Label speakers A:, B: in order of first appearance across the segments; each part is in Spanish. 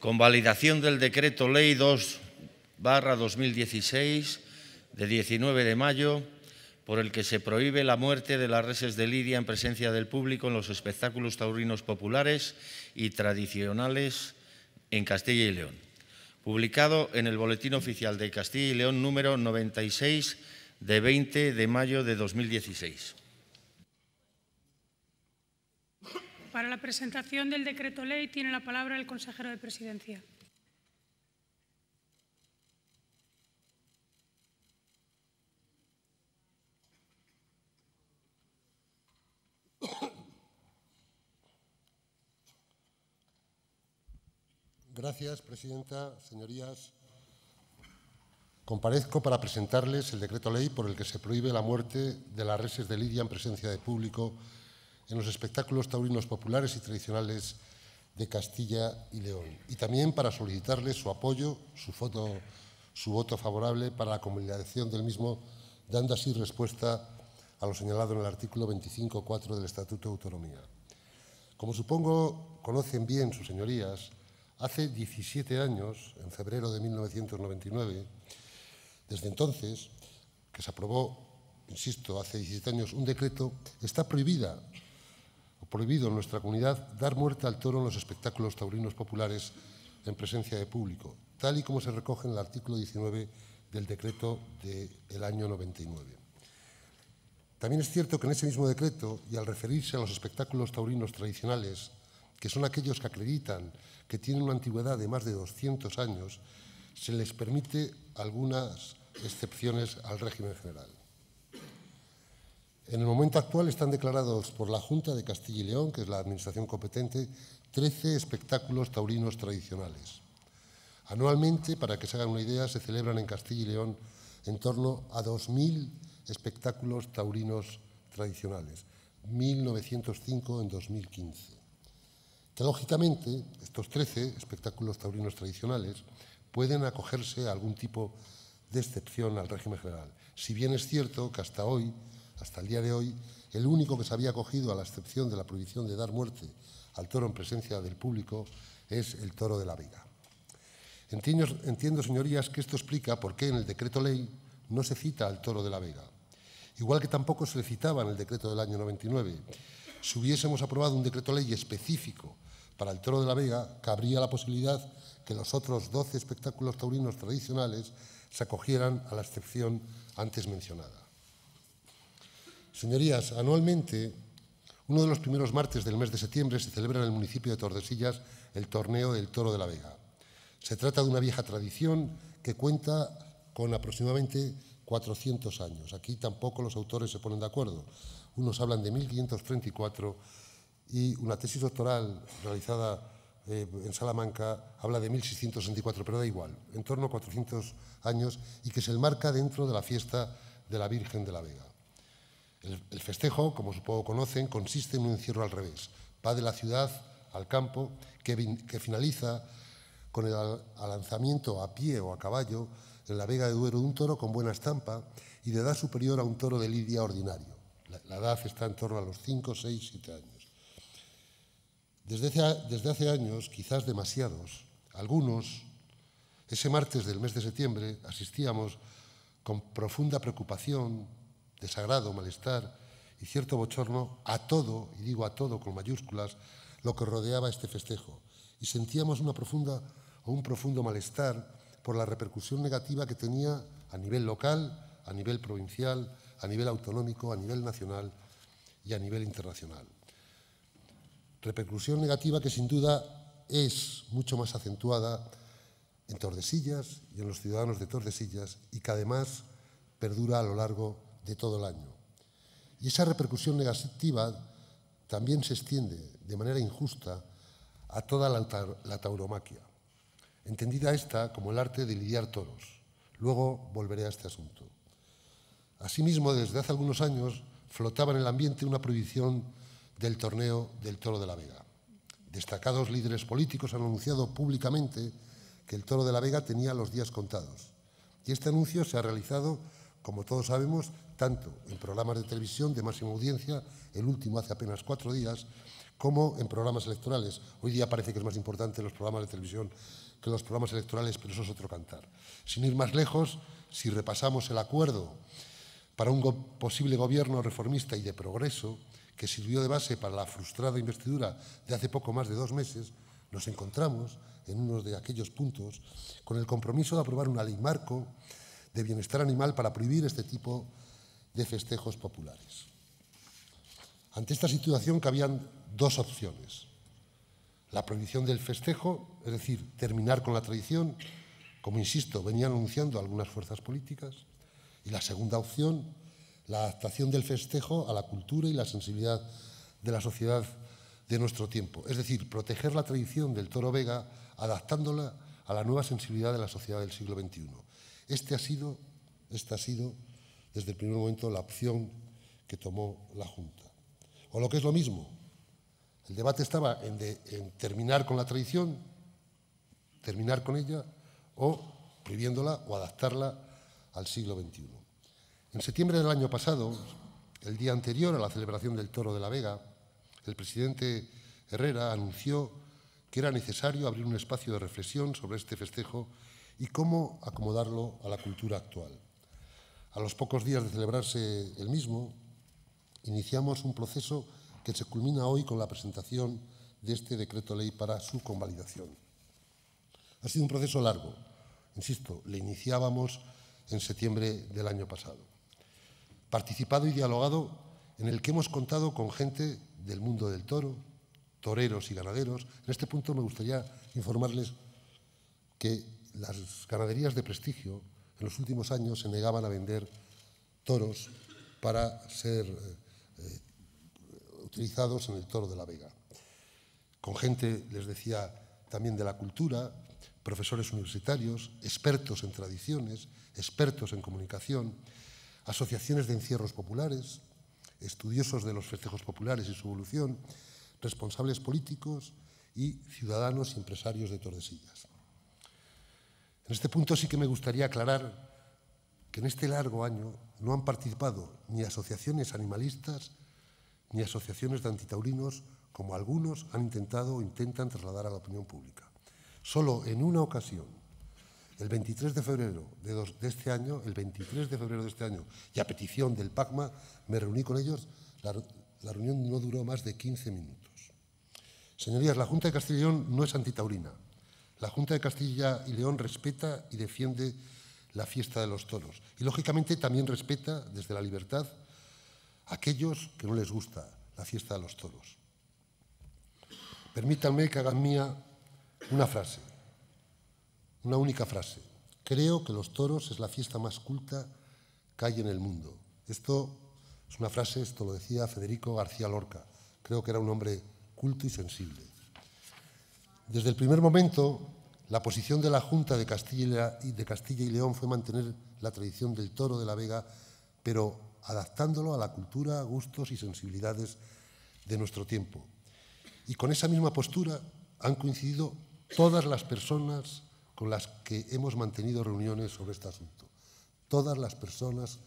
A: con validación del decreto ley 2 barra 2016 de 19 de mayo por el que se prohíbe la muerte de las reses de lidia en presencia del público en los espectáculos taurinos populares y tradicionales en Castilla y León. Publicado en el Boletín Oficial de Castilla y León número 96 de 20 de mayo de 2016.
B: Para la presentación del decreto ley tiene la palabra el consejero de Presidencia.
C: Gracias, presidenta. Señorías, comparezco para presentarles el decreto ley por el que se prohíbe la muerte de las reses de Lidia en presencia de público en los espectáculos taurinos populares y tradicionales de Castilla y León. Y también para solicitarles su apoyo, su, voto favorable para la convalidación del mismo, dando así respuesta a lo señalado en el artículo 25.4 del Estatuto de Autonomía. Como supongo conocen bien sus señorías, hace 17 años, en febrero de 1999, desde entonces, que se aprobó, insisto, hace 17 años, un decreto, está prohibida prohibido en nuestra comunidad dar muerte al toro en los espectáculos taurinos populares en presencia de público, tal y como se recoge en el artículo 19 del decreto del noventa año 99. También es cierto que en ese mismo decreto, y al referirse a los espectáculos taurinos tradicionales, que son aquellos que acreditan que tienen una antigüedad de más de 200 años, se les permite algunas excepciones al régimen general. En el momento actual están declarados por la Junta de Castilla y León, que es la administración competente, 13 espectáculos taurinos tradicionales. Anualmente, para que se hagan una idea, se celebran en Castilla y León en torno a 2.000 espectáculos taurinos tradicionales, 1.905 en 2015. Teológicamente, lógicamente estos 13 espectáculos taurinos tradicionales pueden acogerse a algún tipo de excepción al régimen general. Si bien es cierto que hasta hoy hasta el día de hoy, el único que se había acogido a la excepción de la prohibición de dar muerte al toro en presencia del público es el toro de la Vega. Entiendo, señorías, que esto explica por qué en el decreto ley no se cita al toro de la Vega, igual que tampoco se le citaba en el decreto del año 99. Si hubiésemos aprobado un decreto ley específico para el toro de la Vega, cabría la posibilidad que los otros 12 espectáculos taurinos tradicionales se acogieran a la excepción antes mencionada. Señorías, anualmente, uno de los primeros martes del mes de septiembre se celebra en el municipio de Tordesillas el torneo del Toro de la Vega. Se trata de una vieja tradición que cuenta con aproximadamente 400 años. Aquí tampoco los autores se ponen de acuerdo. Unos hablan de 1534 y una tesis doctoral realizada eh, en Salamanca habla de 1664, pero da igual, en torno a 400 años y que se enmarca dentro de la fiesta de la Virgen de la Vega. El, festejo, como supongo conocen, consiste en un encierro al revés. Va de la ciudad al campo, que, finaliza con el lanzamiento a pie o a caballo en la vega de Duero de un toro con buena estampa y de edad superior a un toro de lidia ordinario. La, edad está en torno a los 5, 6, 7 años. Desde desde hace años, quizás demasiados, algunos, ese martes del mes de septiembre asistíamos con profunda preocupación desagrado, malestar y cierto bochorno a todo, y digo a todo con mayúsculas, lo que rodeaba este festejo, y sentíamos una profunda o un profundo malestar por la repercusión negativa que tenía a nivel local, a nivel provincial, a nivel autonómico, a nivel nacional y a nivel internacional. Repercusión negativa que sin duda es mucho más acentuada en Tordesillas y en los ciudadanos de Tordesillas y que además perdura a lo largo de todo el año. Y esa repercusión negativa también se extiende de manera injusta a toda la, la tauromaquia, entendida esta como el arte de lidiar toros. Luego volveré a este asunto. Asimismo, desde hace algunos años flotaba en el ambiente una prohibición del torneo del Toro de la Vega. Destacados líderes políticos han anunciado públicamente que el Toro de la Vega tenía los días contados. Y este anuncio se ha realizado, como todos sabemos, tanto en programas de televisión de máxima audiencia, el último hace apenas cuatro días, como en programas electorales. Hoy día parece que es más importante los programas de televisión que los programas electorales, pero eso es otro cantar. Sin ir más lejos, si repasamos el acuerdo para un posible gobierno reformista y de progreso, que sirvió de base para la frustrada investidura de hace poco más de dos meses, nos encontramos en uno de aquellos puntos con el compromiso de aprobar una ley marco de bienestar animal para prohibir este tipo de de festejos populares. Ante esta situación cabían dos opciones. La prohibición del festejo, es decir, terminar con la tradición, como insisto, venían anunciando algunas fuerzas políticas. Y la segunda opción, la adaptación del festejo a la cultura y la sensibilidad de la sociedad de nuestro tiempo. Es decir, proteger la tradición del toro Vega adaptándola a la nueva sensibilidad de la sociedad del siglo XXI. Este ha sido, este ha sido desde el primer momento la opción que tomó la Junta. O lo que es lo mismo, el debate estaba en, terminar con la tradición, terminar con ella, o prohibiéndola o adaptarla al siglo XXI. En septiembre del año pasado, el día anterior a la celebración del Toro de la Vega, el presidente Herrera anunció que era necesario abrir un espacio de reflexión sobre este festejo y cómo acomodarlo a la cultura actual. A los pocos días de celebrarse el mismo, iniciamos un proceso que se culmina hoy con la presentación de este decreto ley para su convalidación. Ha sido un proceso largo, insisto, le iniciábamos en septiembre del año pasado. Participado y dialogado en el que hemos contado con gente del mundo del toro, toreros y ganaderos. En este punto me gustaría informarles que las ganaderías de prestigio en los últimos años se negaban a vender toros para ser eh, eh, utilizados en el toro de la Vega. Con gente, les decía, también de la cultura, profesores universitarios, expertos en tradiciones, expertos en comunicación, asociaciones de encierros populares, estudiosos de los festejos populares y su evolución, responsables políticos y ciudadanos y empresarios de Tordesillas. En este punto sí que me gustaría aclarar que en este largo año no han participado ni asociaciones animalistas ni asociaciones de antitaurinos como algunos han intentado o intentan trasladar a la opinión pública. Solo en una ocasión, el 23 de febrero de, este año, el 23 de febrero de este año, y a petición del PACMA, me reuní con ellos. La, la reunión no duró más de 15 minutos. Señorías, la Junta de Castellón no es antitaurina. La Junta de Castilla y León respeta y defiende la fiesta de los toros. Y lógicamente también respeta, desde la libertad, a aquellos que no les gusta la fiesta de los toros. Permítanme que hagan mía una frase, una única frase. Creo que los toros es la fiesta más culta que hay en el mundo. Esto es una frase, esto lo decía Federico García Lorca. Creo que era un hombre culto y sensible. Desde el primer momento, la posición de la Junta de Castilla, y León fue mantener la tradición del toro de la Vega, pero adaptándolo a la cultura, gustos y sensibilidades de nuestro tiempo. Y con esa misma postura han coincidido todas las personas con las que hemos mantenido reuniones sobre este asunto. Todas las personas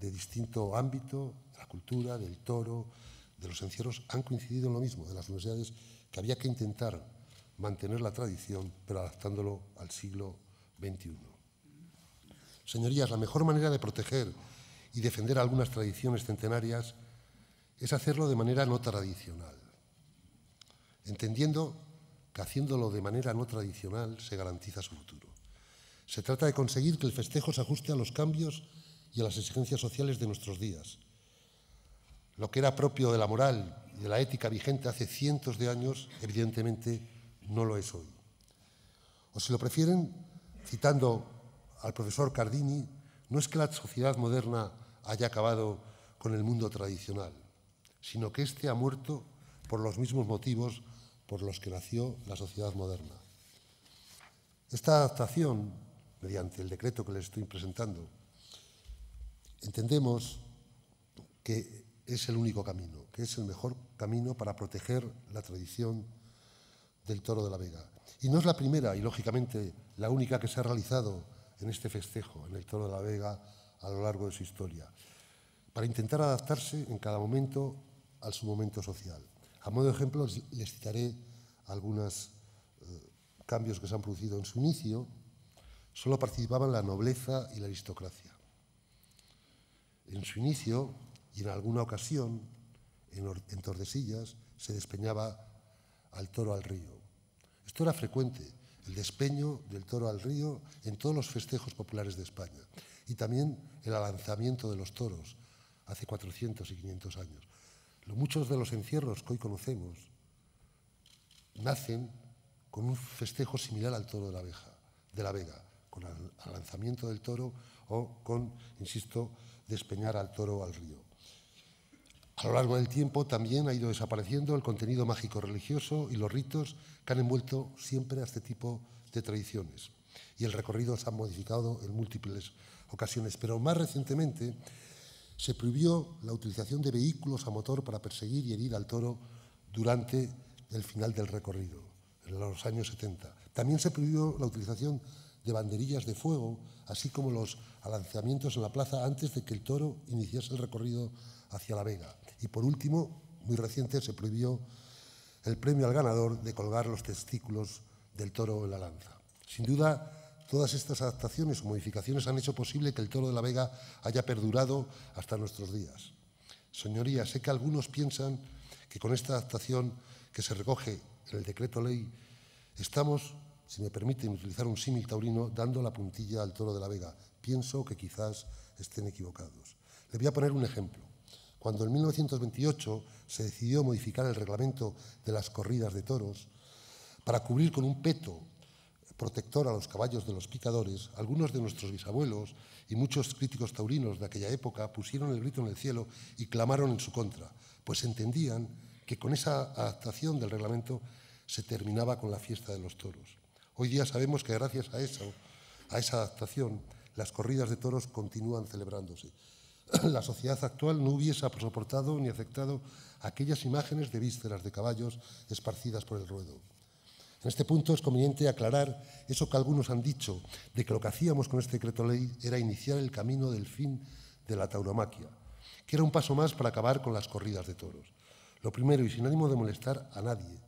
C: de distinto ámbito, de la cultura, del toro, de los encierros, han coincidido en lo mismo, de las universidades, que había que intentar mantener la tradición, pero adaptándolo al siglo XXI. Señorías, la mejor manera de proteger y defender algunas tradiciones centenarias es hacerlo de manera no tradicional, entendiendo que haciéndolo de manera no tradicional se garantiza su futuro. Se trata de conseguir que el festejo se ajuste a los cambios y a las exigencias sociales de nuestros días. Lo que era propio de la moral y de la ética vigente hace cientos de años, evidentemente, no lo es hoy. O si lo prefieren, citando al profesor Cardini, no es que la sociedad moderna haya acabado con el mundo tradicional, sino que éste ha muerto por los mismos motivos por los que nació la sociedad moderna. Esta adaptación, mediante el decreto que les estoy presentando, entendemos que es el único camino, que es el mejor camino para proteger la tradición del Toro de la Vega. Y no es la primera y, lógicamente, la única que se ha realizado en este festejo, en el Toro de la Vega, a lo largo de su historia, para intentar adaptarse en cada momento a su momento social. A modo de ejemplo, les citaré algunos eh, cambios que se han producido en su inicio. Solo participaban la nobleza y la aristocracia. En su inicio, y en alguna ocasión, en Tordesillas, se despeñaba al toro al río. Esto era frecuente, el despeño del toro al río en todos los festejos populares de España y también el alanzamiento de los toros hace 400 y 500 años. Muchos de los encierros que hoy conocemos nacen con un festejo similar al toro de la, de la vega, con el lanzamiento del toro o con, insisto, despeñar al toro al río. A lo largo del tiempo también ha ido desapareciendo el contenido mágico religioso y los ritos que han envuelto siempre a este tipo de tradiciones. Y el recorrido se ha modificado en múltiples ocasiones. Pero más recientemente se prohibió la utilización de vehículos a motor para perseguir y herir al toro durante el final del recorrido, en los años 70. También se prohibió la utilización de banderillas de fuego, así como los alanceamientos en la plaza antes de que el toro iniciase el recorrido hacia la vega. Y por último, muy reciente, se prohibió el premio al ganador de colgar los testículos del toro en la lanza. Sin duda, todas estas adaptaciones o modificaciones han hecho posible que el toro de la Vega haya perdurado hasta nuestros días. Señorías, sé que algunos piensan que con esta adaptación que se recoge en el decreto ley estamos, si me permiten utilizar un símil taurino, dando la puntilla al toro de la Vega. Pienso que quizás estén equivocados. Le voy a poner un ejemplo. Cuando en 1928 se decidió modificar el reglamento de las corridas de toros para cubrir con un peto protector a los caballos de los picadores, algunos de nuestros bisabuelos y muchos críticos taurinos de aquella época pusieron el grito en el cielo y clamaron en su contra, pues entendían que con esa adaptación del reglamento se terminaba con la fiesta de los toros. Hoy día sabemos que gracias a eso, a esa adaptación, las corridas de toros continúan celebrándose. la sociedad actual no hubiese soportado ni aceptado aquellas imágenes de vísceras de caballos esparcidas por el ruedo. En este punto es conveniente aclarar eso que algunos han dicho, de que lo que hacíamos con este decreto ley era iniciar el camino del fin de la tauromaquia, que era un paso más para acabar con las corridas de toros. Lo primero, y sin ánimo de molestar a nadie,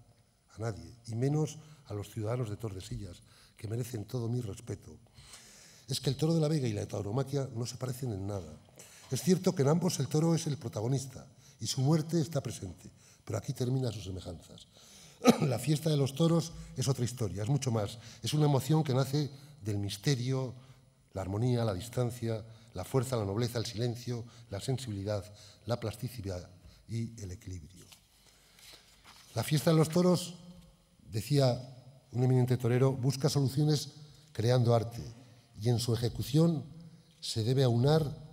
C: a nadie, y menos a los ciudadanos de Tordesillas, que merecen todo mi respeto, es que el toro de la Vega y la tauromaquia no se parecen en nada. Es cierto que en ambos el toro es el protagonista y su muerte está presente, pero aquí termina sus semejanzas. La fiesta de los toros es otra historia, es mucho más. Es una emoción que nace del misterio, la armonía, la distancia, la fuerza, la nobleza, el silencio, la sensibilidad, la plasticidad y el equilibrio. La fiesta de los toros, decía un eminente torero, busca soluciones creando arte y en su ejecución se debe aunar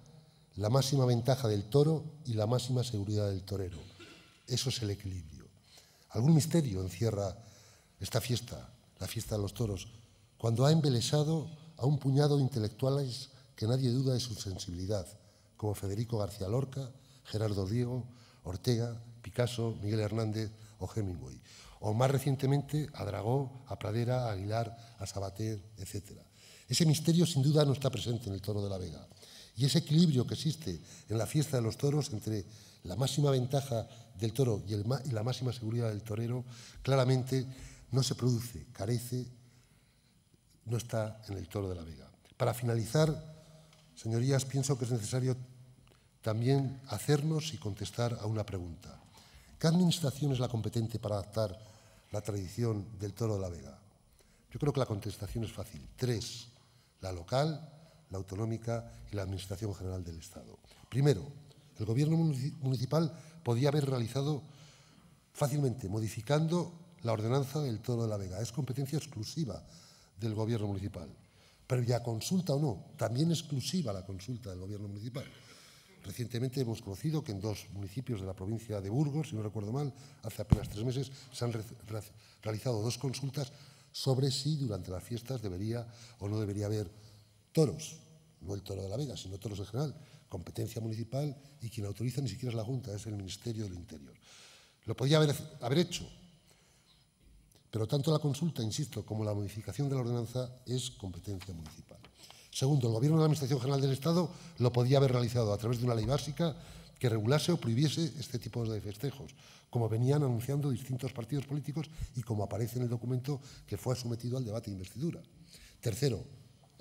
C: la máxima ventaja del toro y la máxima seguridad del torero. Eso es el equilibrio. Algún misterio encierra esta fiesta, la fiesta de los toros, cuando ha embelesado a un puñado de intelectuales que nadie duda de su sensibilidad, como Federico García Lorca, Gerardo Diego, Ortega, Picasso, Miguel Hernández o Hemingway, o más recientemente a Dragó, a Pradera, a Aguilar, a Sabater, etc. Ese misterio sin duda no está presente en el Toro de la Vega. Y ese equilibrio que existe en la fiesta de los toros entre la máxima ventaja del toro y, la máxima seguridad del torero, claramente no se produce, carece, no está en el toro de la Vega. Para finalizar, señorías, pienso que es necesario también hacernos y contestar a una pregunta. ¿Qué administración es la competente para adaptar la tradición del toro de la Vega? Yo creo que la contestación es fácil. Tres, la local, la autonómica y la Administración General del Estado. Primero, el Gobierno municipal podía haber realizado fácilmente, modificando la ordenanza del Toro de la Vega. Es competencia exclusiva del Gobierno municipal. pero ya consulta o no, también exclusiva la consulta del Gobierno municipal. Recientemente hemos conocido que en dos municipios de la provincia de Burgos, si no recuerdo mal, hace apenas tres meses, se han realizado dos consultas sobre si durante las fiestas debería o no debería haber toros, no el toro de la Vega, sino toros en general, competencia municipal y quien autoriza ni siquiera es la Junta, es el Ministerio del Interior. Lo podía haber, haber hecho, pero tanto la consulta, insisto, como la modificación de la ordenanza es competencia municipal. Segundo, el Gobierno de la Administración General del Estado lo podía haber realizado a través de una ley básica que regulase o prohibiese este tipo de festejos, como venían anunciando distintos partidos políticos y como aparece en el documento que fue sometido al debate de investidura. Tercero,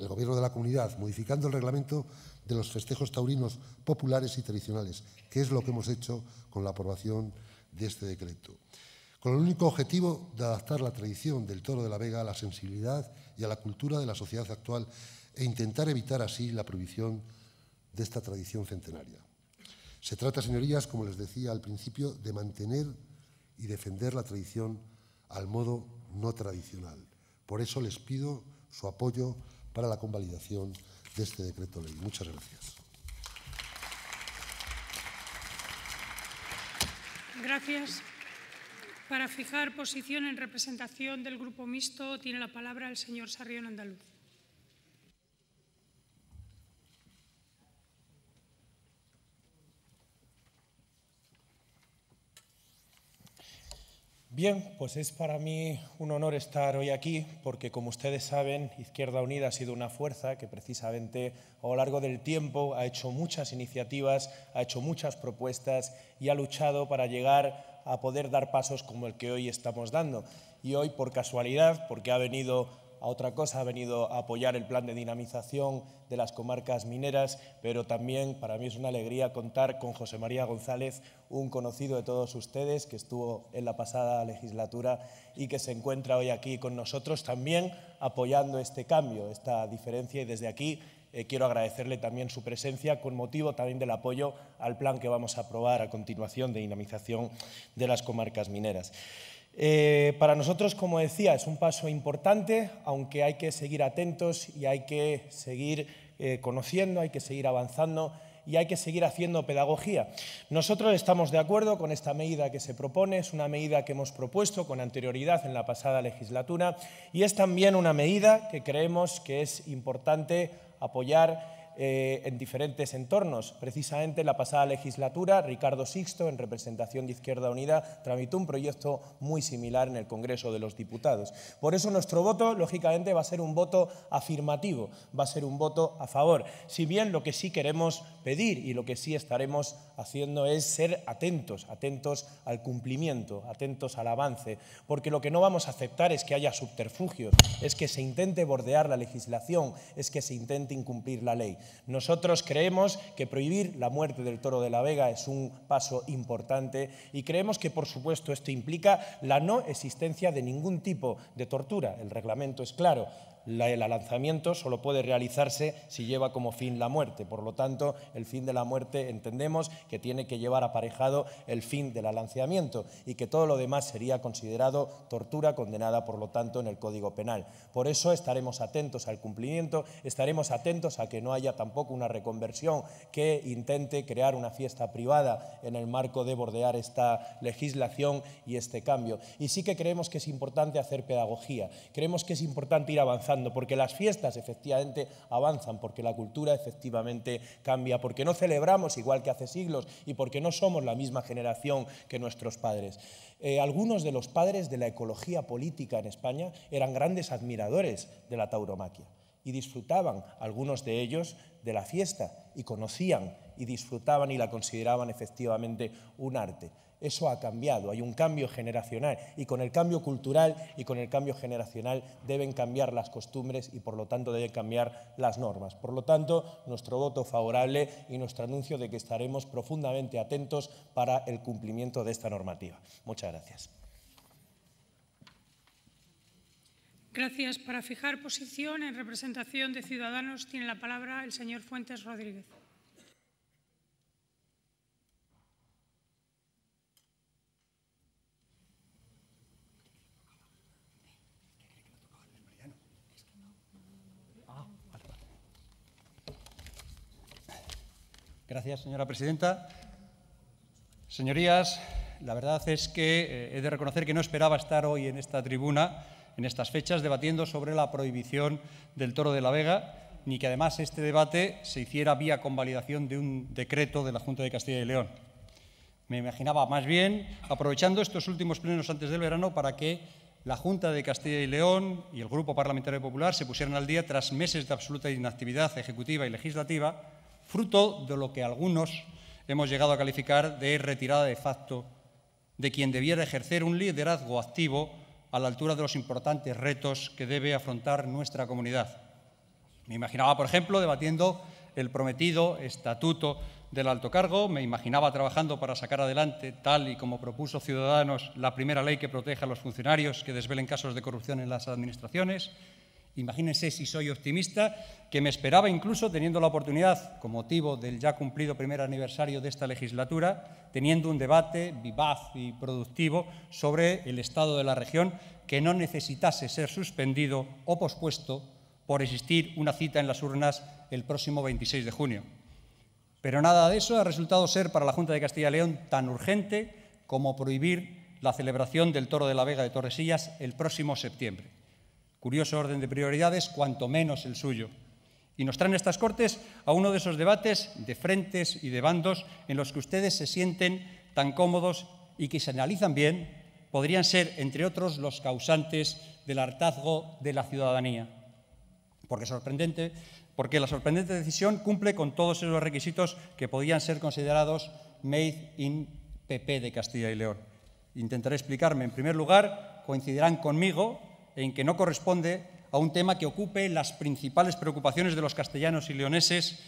C: el Gobierno de la Comunidad, modificando el reglamento de los festejos taurinos populares y tradicionales, que es lo que hemos hecho con la aprobación de este decreto, con el único objetivo de adaptar la tradición del toro de la Vega a la sensibilidad y a la cultura de la sociedad actual e intentar evitar así la prohibición de esta tradición centenaria. Se trata, señorías, como les decía al principio, de mantener y defender la tradición al modo no tradicional. Por eso les pido su apoyo para la convalidación de este decreto ley. Muchas gracias.
B: Gracias. Para fijar posición en representación del Grupo Mixto, tiene la palabra el señor Sarrión Andaluz.
D: Bien, pues es para mí un honor estar hoy aquí porque, como ustedes saben, Izquierda Unida ha sido una fuerza que precisamente a lo largo del tiempo ha hecho muchas iniciativas, ha hecho muchas propuestas y ha luchado para llegar a poder dar pasos como el que hoy estamos dando. Y hoy, por casualidad, porque ha venido a otra cosa, ha venido a apoyar el plan de dinamización de las comarcas mineras, pero también para mí es una alegría contar con José María González, un conocido de todos ustedes que estuvo en la pasada legislatura y que se encuentra hoy aquí con nosotros también apoyando este cambio, esta diferencia y desde aquí eh, quiero agradecerle también su presencia con motivo también del apoyo al plan que vamos a aprobar a continuación de dinamización de las comarcas mineras. Eh, para nosotros, como decía, es un paso importante, aunque hay que seguir atentos y hay que seguir eh, conociendo, hay que seguir avanzando y hay que seguir haciendo pedagogía. Nosotros estamos de acuerdo con esta medida que se propone, es una medida que hemos propuesto con anterioridad en la pasada legislatura y es también una medida que creemos que es importante apoyar eh, en diferentes entornos. Precisamente en la pasada legislatura, Ricardo Sixto, en representación de Izquierda Unida, tramitó un proyecto muy similar en el Congreso de los Diputados. Por eso nuestro voto, lógicamente, va a ser un voto afirmativo, va a ser un voto a favor. Si bien lo que sí queremos pedir y lo que sí estaremos haciendo es ser atentos, atentos al cumplimiento, atentos al avance, porque lo que no vamos a aceptar es que haya subterfugios, es que se intente bordear la legislación, es que se intente incumplir la ley. Nosotros creemos que prohibir la muerte del toro de la Vega es un paso importante y creemos que, por supuesto, esto implica la no existencia de ningún tipo de tortura. El reglamento es claro el lanzamiento solo puede realizarse si lleva como fin la muerte. Por lo tanto, el fin de la muerte entendemos que tiene que llevar aparejado el fin del lanzamiento y que todo lo demás sería considerado tortura condenada, por lo tanto, en el Código Penal. Por eso estaremos atentos al cumplimiento, estaremos atentos a que no haya tampoco una reconversión que intente crear una fiesta privada en el marco de bordear esta legislación y este cambio. Y sí que creemos que es importante hacer pedagogía, creemos que es importante ir avanzando porque las fiestas efectivamente avanzan, porque la cultura efectivamente cambia, porque no celebramos igual que hace siglos y porque no somos la misma generación que nuestros padres. Eh, algunos de los padres de la ecología política en España eran grandes admiradores de la tauromaquia y disfrutaban, algunos de ellos, de la fiesta y conocían y disfrutaban y la consideraban efectivamente un arte. Eso ha cambiado, hay un cambio generacional y con el cambio cultural y con el cambio generacional deben cambiar las costumbres y por lo tanto deben cambiar las normas. Por lo tanto, nuestro voto favorable y nuestro anuncio de que estaremos profundamente atentos para el cumplimiento de esta normativa. Muchas gracias.
B: Gracias. Para fijar posición, en representación de Ciudadanos, tiene la palabra el señor Fuentes Rodríguez.
E: señora presidenta. Señorías, la verdad es que eh, he de reconocer que no esperaba estar hoy en esta tribuna, en estas fechas, debatiendo sobre la prohibición del toro de la Vega, ni que además este debate se hiciera vía convalidación de un decreto de la Junta de Castilla y León. Me imaginaba más bien aprovechando estos últimos plenos antes del verano para que la Junta de Castilla y León y el Grupo Parlamentario Popular se pusieran al día tras meses de absoluta inactividad ejecutiva y legislativa fruto de lo que algunos hemos llegado a calificar de retirada de facto de quien debiera ejercer un liderazgo activo a la altura de los importantes retos que debe afrontar nuestra comunidad. Me imaginaba, por ejemplo, debatiendo el prometido estatuto del alto cargo, me imaginaba trabajando para sacar adelante, tal y como propuso Ciudadanos, la primera ley que proteja a los funcionarios que desvelen casos de corrupción en las administraciones, Imagínense si soy optimista, que me esperaba incluso, teniendo la oportunidad, con motivo del ya cumplido primer aniversario de esta legislatura, teniendo un debate vivaz y productivo sobre el estado de la región, que no necesitase ser suspendido o pospuesto por existir una cita en las urnas el próximo 26 de junio. Pero nada de eso ha resultado ser para la Junta de Castilla y León tan urgente como prohibir la celebración del Toro de la Vega de Torresillas el próximo septiembre. Curioso orden de prioridades, cuanto menos el suyo. Y nos traen estas cortes a uno de esos debates de frentes y de bandos en los que ustedes se sienten tan cómodos y que se analizan bien, podrían ser, entre otros, los causantes del hartazgo de la ciudadanía. Porque sorprendente, porque la sorprendente decisión cumple con todos esos requisitos que podían ser considerados made in PP de Castilla y León. Intentaré explicarme. En primer lugar, coincidirán conmigo en que no corresponde a un tema que ocupe las principales preocupaciones de los castellanos y leoneses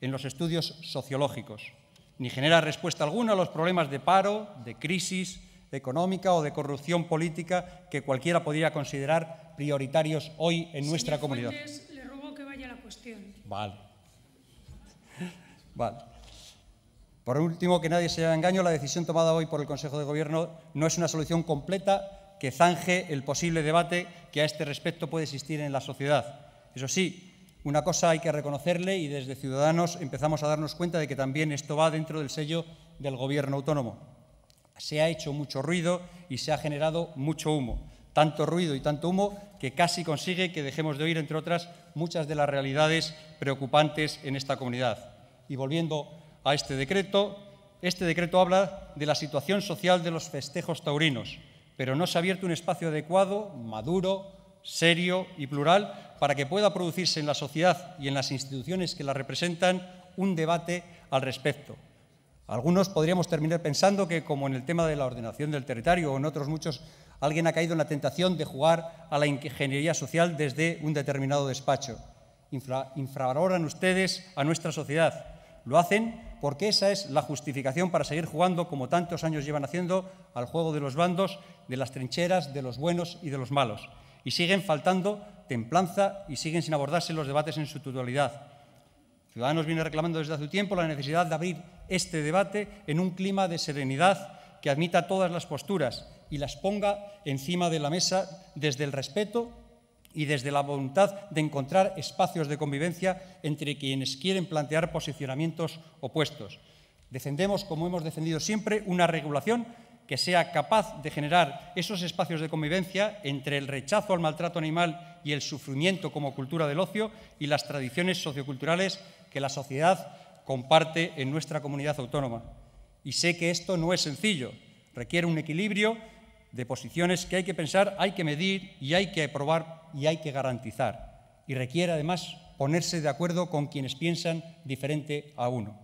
E: en los estudios sociológicos, ni genera respuesta alguna a los problemas de paro, de crisis económica o de corrupción política que cualquiera podría considerar prioritarios hoy en nuestra comunidad.
B: le ruego que vaya la cuestión.
E: Vale. Por último, que nadie se engaño, la decisión tomada hoy por el Consejo de Gobierno no es una solución completa que zanje el posible debate que a este respecto puede existir en la sociedad. Eso sí, una cosa hay que reconocerle y desde Ciudadanos empezamos a darnos cuenta de que también esto va dentro del sello del Gobierno autónomo. Se ha hecho mucho ruido y se ha generado mucho humo. Tanto ruido y tanto humo que casi consigue que dejemos de oír, entre otras, muchas de las realidades preocupantes en esta comunidad. Y volviendo a este decreto, este decreto habla de la situación social de los festejos taurinos pero no se ha abierto un espacio adecuado, maduro, serio y plural para que pueda producirse en la sociedad y en las instituciones que la representan un debate al respecto. Algunos podríamos terminar pensando que, como en el tema de la ordenación del territorio o en otros muchos, alguien ha caído en la tentación de jugar a la ingeniería social desde un determinado despacho. Infra ustedes a nuestra sociedad, lo hacen porque esa es la justificación para seguir jugando, como tantos años llevan haciendo, al juego de los bandos, de las trincheras, de los buenos y de los malos. Y siguen faltando templanza y siguen sin abordarse los debates en su totalidad. Ciudadanos viene reclamando desde hace tiempo la necesidad de abrir este debate en un clima de serenidad que admita todas las posturas y las ponga encima de la mesa desde el respeto y desde la voluntad de encontrar espacios de convivencia entre quienes quieren plantear posicionamientos opuestos. Defendemos, como hemos defendido siempre, una regulación que sea capaz de generar esos espacios de convivencia entre el rechazo al maltrato animal y el sufrimiento como cultura del ocio y las tradiciones socioculturales que la sociedad comparte en nuestra comunidad autónoma. Y sé que esto no es sencillo, requiere un equilibrio de posiciones que hay que pensar, hay que medir y hay que aprobar y hay que garantizar. Y requiere además ponerse de acuerdo con quienes piensan diferente a uno.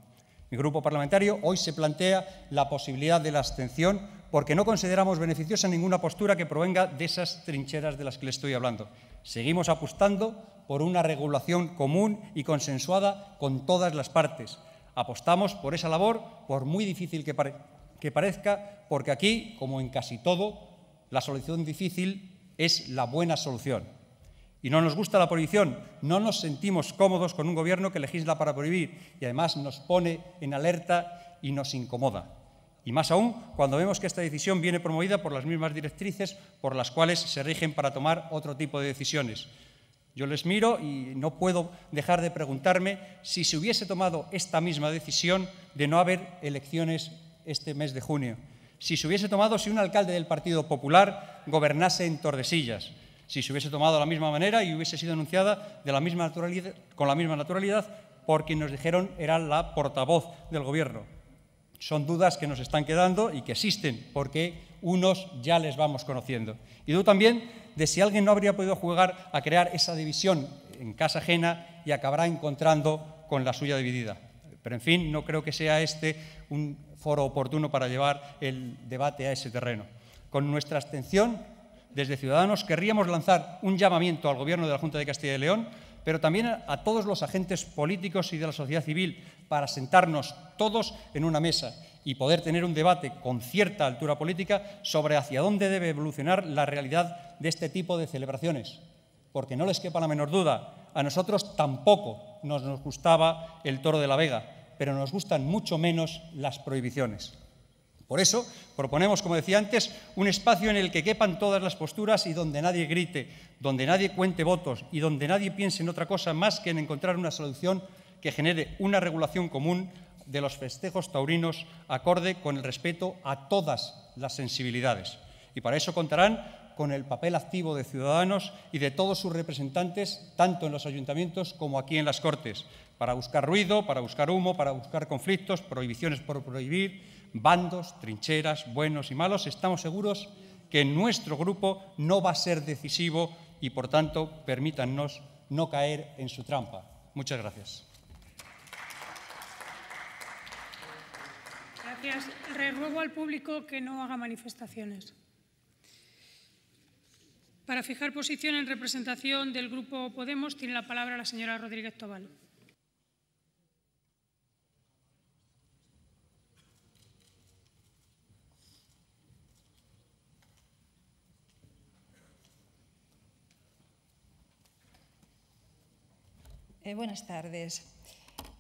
E: Mi grupo parlamentario hoy se plantea la posibilidad de la abstención porque no consideramos beneficiosa ninguna postura que provenga de esas trincheras de las que le estoy hablando. Seguimos apostando por una regulación común y consensuada con todas las partes. Apostamos por esa labor, por muy difícil que parezca que parezca, porque aquí, como en casi todo, la solución difícil es la buena solución. Y no nos gusta la prohibición, no nos sentimos cómodos con un gobierno que legisla para prohibir y además nos pone en alerta y nos incomoda. Y más aún cuando vemos que esta decisión viene promovida por las mismas directrices por las cuales se rigen para tomar otro tipo de decisiones. Yo les miro y no puedo dejar de preguntarme si se hubiese tomado esta misma decisión de no haber elecciones este mes de junio, si se hubiese tomado si un alcalde del Partido Popular gobernase en Tordesillas, si se hubiese tomado de la misma manera y hubiese sido anunciada de la misma naturalidad, con la misma naturalidad por quien nos dijeron era la portavoz del Gobierno. Son dudas que nos están quedando y que existen, porque unos ya les vamos conociendo. Y dudo también de si alguien no habría podido jugar a crear esa división en casa ajena y acabará encontrando con la suya dividida. Pero, en fin, no creo que sea este un foro oportuno para llevar el debate a ese terreno. Con nuestra abstención, desde Ciudadanos, querríamos lanzar un llamamiento al Gobierno de la Junta de Castilla y León, pero también a todos los agentes políticos y de la sociedad civil, para sentarnos todos en una mesa y poder tener un debate con cierta altura política sobre hacia dónde debe evolucionar la realidad de este tipo de celebraciones. Porque no les quepa la menor duda, a nosotros tampoco nos, gustaba el toro de la vega, pero nos gustan mucho menos las prohibiciones. Por eso proponemos, como decía antes, un espacio en el que quepan todas las posturas y donde nadie grite, donde nadie cuente votos y donde nadie piense en otra cosa más que en encontrar una solución que genere una regulación común de los festejos taurinos acorde con el respeto a todas las sensibilidades. Y para eso contarán con el papel activo de Ciudadanos y de todos sus representantes, tanto en los ayuntamientos como aquí en las Cortes, para buscar ruido, para buscar humo, para buscar conflictos, prohibiciones por prohibir, bandos, trincheras, buenos y malos. Estamos seguros que nuestro grupo no va a ser decisivo y, por tanto, permítannos no caer en su trampa. Muchas gracias.
B: Gracias. Ruego al público que no haga manifestaciones. Para fijar posición en representación del Grupo Podemos, tiene la palabra la señora Rodríguez Tobal.
F: Eh, buenas tardes.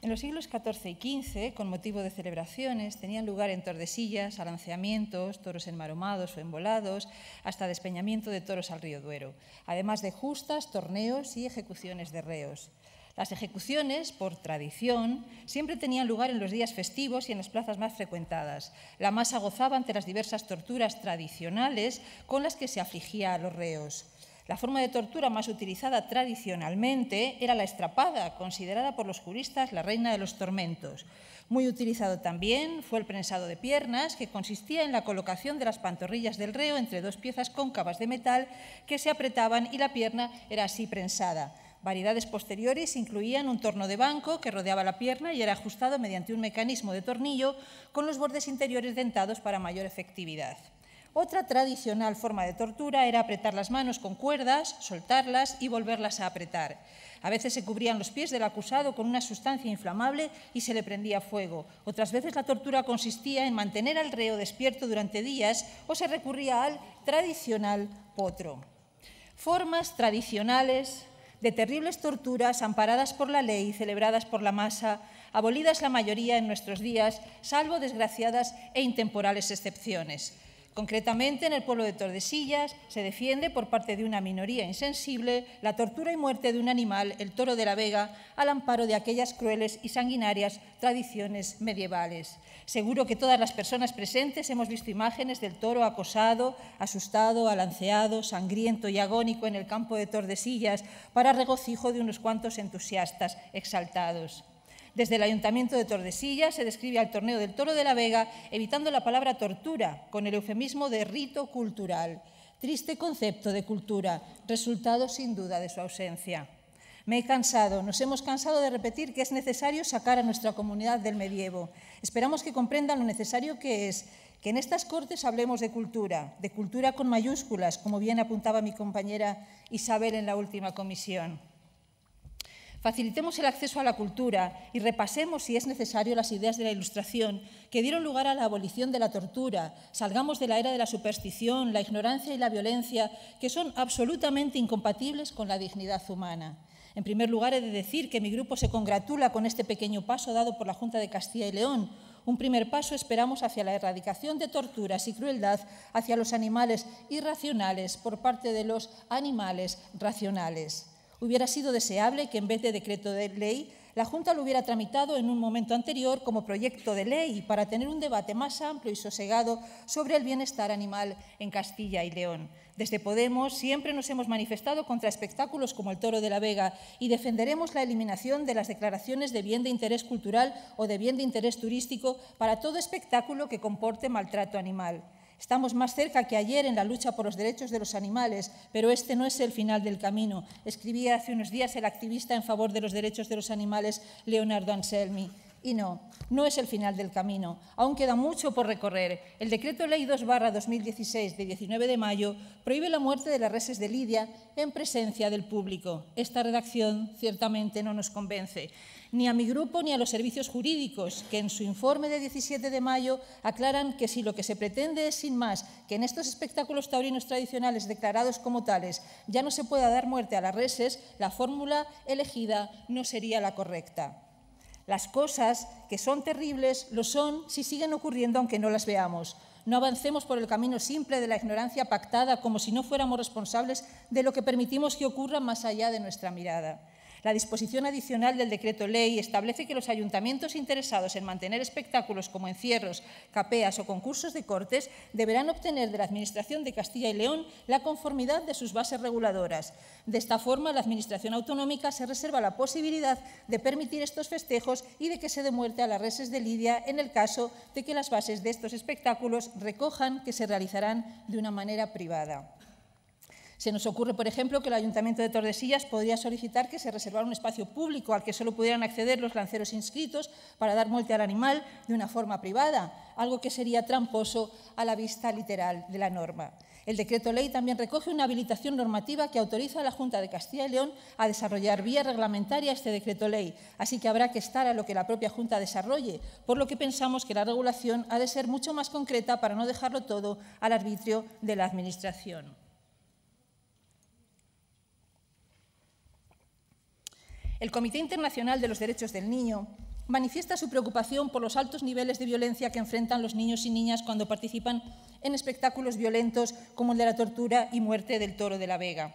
F: En los siglos XIV y XV, con motivo de celebraciones, tenían lugar en tordesillas, alanceamientos, toros enmaromados o envolados, hasta despeñamiento de toros al río Duero, además de justas, torneos y ejecuciones de reos. Las ejecuciones, por tradición, siempre tenían lugar en los días festivos y en las plazas más frecuentadas. La masa gozaba ante las diversas torturas tradicionales con las que se afligía a los reos. La forma de tortura más utilizada tradicionalmente era la estrapada, considerada por los juristas la reina de los tormentos. Muy utilizado también fue el prensado de piernas, que consistía en la colocación de las pantorrillas del reo entre dos piezas cóncavas de metal que se apretaban y la pierna era así prensada. Variedades posteriores incluían un torno de banco que rodeaba la pierna y era ajustado mediante un mecanismo de tornillo con los bordes interiores dentados para mayor efectividad. Otra tradicional forma de tortura era apretar las manos con cuerdas, soltarlas y volverlas a apretar. A veces se cubrían los pies del acusado con una sustancia inflamable y se le prendía fuego. Otras veces la tortura consistía en mantener al reo despierto durante días o se recurría al tradicional potro. Formas tradicionales de terribles torturas amparadas por la ley, y celebradas por la masa, abolidas la mayoría en nuestros días, salvo desgraciadas e intemporales excepciones. Concretamente, en el pueblo de Tordesillas se defiende, por parte de una minoría insensible, la tortura y muerte de un animal, el toro de la Vega, al amparo de aquellas crueles y sanguinarias tradiciones medievales. Seguro que todas las personas presentes hemos visto imágenes del toro acosado, asustado, alanceado, sangriento y agónico en el campo de Tordesillas, para regocijo de unos cuantos entusiastas exaltados. Desde el Ayuntamiento de Tordesillas se describe al torneo del Toro de la Vega evitando la palabra tortura con el eufemismo de rito cultural. Triste concepto de cultura, resultado sin duda de su ausencia. Me he cansado, nos hemos cansado de repetir que es necesario sacar a nuestra comunidad del medievo. Esperamos que comprendan lo necesario que es que en estas cortes hablemos de cultura, de cultura con mayúsculas, como bien apuntaba mi compañera Isabel en la última comisión. Facilitemos el acceso a la cultura y repasemos, si es necesario, las ideas de la Ilustración que dieron lugar a la abolición de la tortura. Salgamos de la era de la superstición, la ignorancia y la violencia, que son absolutamente incompatibles con la dignidad humana. En primer lugar, he de decir que mi grupo se congratula con este pequeño paso dado por la Junta de Castilla y León, un primer paso esperamos hacia la erradicación de torturas y crueldad hacia los animales irracionales por parte de los animales racionales. Hubiera sido deseable que en vez de decreto de ley, la Junta lo hubiera tramitado en un momento anterior como proyecto de ley para tener un debate más amplio y sosegado sobre el bienestar animal en Castilla y León. Desde Podemos siempre nos hemos manifestado contra espectáculos como el Toro de la Vega y defenderemos la eliminación de las declaraciones de bien de interés cultural o de bien de interés turístico para todo espectáculo que comporte maltrato animal. Estamos más cerca que ayer en la lucha por los derechos de los animales, pero este no es el final del camino, escribía hace unos días el activista en favor de los derechos de los animales Leonardo Anselmi. Y no, no es el final del camino. Aún queda mucho por recorrer. El decreto ley 2-2016 de 19 de mayo prohíbe la muerte de las reses de Lidia en presencia del público. Esta redacción ciertamente no nos convence, ni a mi grupo ni a los servicios jurídicos, que en su informe de 17 de mayo aclaran que si lo que se pretende es, sin más, que en estos espectáculos taurinos tradicionales declarados como tales ya no se pueda dar muerte a las reses, la fórmula elegida no sería la correcta. Las cosas que son terribles lo son si siguen ocurriendo aunque no las veamos. No avancemos por el camino simple de la ignorancia pactada como si no fuéramos responsables de lo que permitimos que ocurra más allá de nuestra mirada. La disposición adicional del decreto ley establece que los ayuntamientos interesados en mantener espectáculos como encierros, capeas o concursos de cortes deberán obtener de la Administración de Castilla y León la conformidad de sus bases reguladoras. De esta forma, la Administración autonómica se reserva la posibilidad de permitir estos festejos y de que se dé muerte a las reses de lidia en el caso de que las bases de estos espectáculos recojan que se realizarán de una manera privada. Se nos ocurre, por ejemplo, que el Ayuntamiento de Tordesillas podría solicitar que se reservara un espacio público al que solo pudieran acceder los lanceros inscritos para dar muerte al animal de una forma privada, algo que sería tramposo a la vista literal de la norma. El decreto ley también recoge una habilitación normativa que autoriza a la Junta de Castilla y León a desarrollar vía reglamentaria este decreto ley, así que habrá que estar a lo que la propia Junta desarrolle, por lo que pensamos que la regulación ha de ser mucho más concreta para no dejarlo todo al arbitrio de la Administración. El Comité Internacional de los Derechos del Niño manifiesta su preocupación por los altos niveles de violencia que enfrentan los niños y niñas cuando participan en espectáculos violentos como el de la tortura y muerte del toro de la Vega.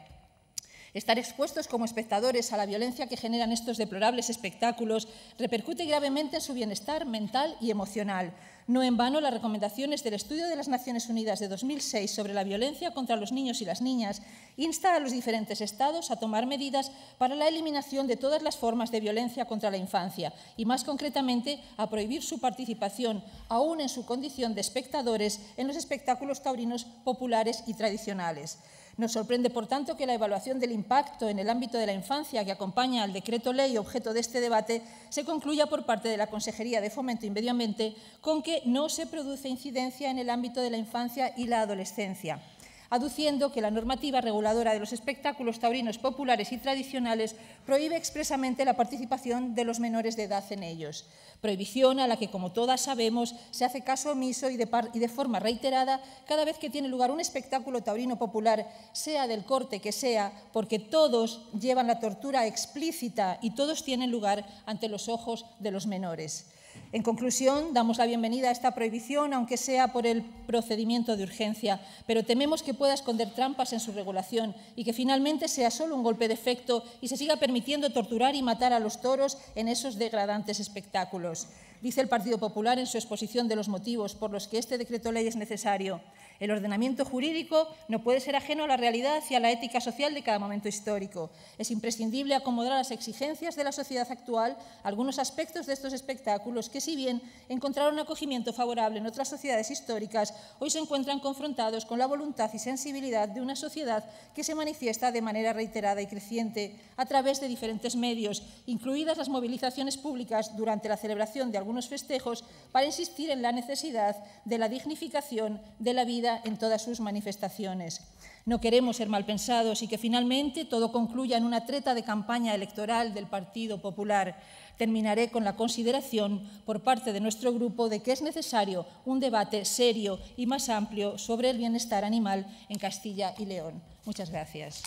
F: Estar expuestos como espectadores a la violencia que generan estos deplorables espectáculos repercute gravemente en su bienestar mental y emocional, no en vano las recomendaciones del estudio de las Naciones Unidas de 2006 sobre la violencia contra los niños y las niñas insta a los diferentes estados a tomar medidas para la eliminación de todas las formas de violencia contra la infancia y más concretamente a prohibir su participación, aún en su condición de espectadores, en los espectáculos taurinos populares y tradicionales. Nos sorprende, por tanto, que la evaluación del impacto en el ámbito de la infancia que acompaña al decreto ley objeto de este debate se concluya por parte de la Consejería de Fomento y Medio Ambiente con que no se produce incidencia en el ámbito de la infancia y la adolescencia aduciendo que la normativa reguladora de los espectáculos taurinos populares y tradicionales prohíbe expresamente la participación de los menores de edad en ellos. Prohibición a la que, como todas sabemos, se hace caso omiso y de, y de forma reiterada cada vez que tiene lugar un espectáculo taurino popular, sea del corte que sea, porque todos llevan la tortura explícita y todos tienen lugar ante los ojos de los menores. En conclusión, damos la bienvenida a esta prohibición, aunque sea por el procedimiento de urgencia, pero tememos que pueda esconder trampas en su regulación y que finalmente sea solo un golpe de efecto y se siga permitiendo torturar y matar a los toros en esos degradantes espectáculos. Dice el Partido Popular en su exposición de los motivos por los que este decreto ley es necesario. El ordenamiento jurídico no puede ser ajeno a la realidad y a la ética social de cada momento histórico. Es imprescindible acomodar las exigencias de la sociedad actual algunos aspectos de estos espectáculos que, si bien encontraron acogimiento favorable en otras sociedades históricas, hoy se encuentran confrontados con la voluntad y sensibilidad de una sociedad que se manifiesta de manera reiterada y creciente a través de diferentes medios, incluidas las movilizaciones públicas durante la celebración de algunos festejos para insistir en la necesidad de la dignificación de la vida en todas sus manifestaciones. No queremos ser mal pensados y que finalmente todo concluya en una treta de campaña electoral del Partido Popular. Terminaré con la consideración por parte de nuestro grupo de que es necesario un debate serio y más amplio sobre el bienestar animal en Castilla y León. Muchas gracias.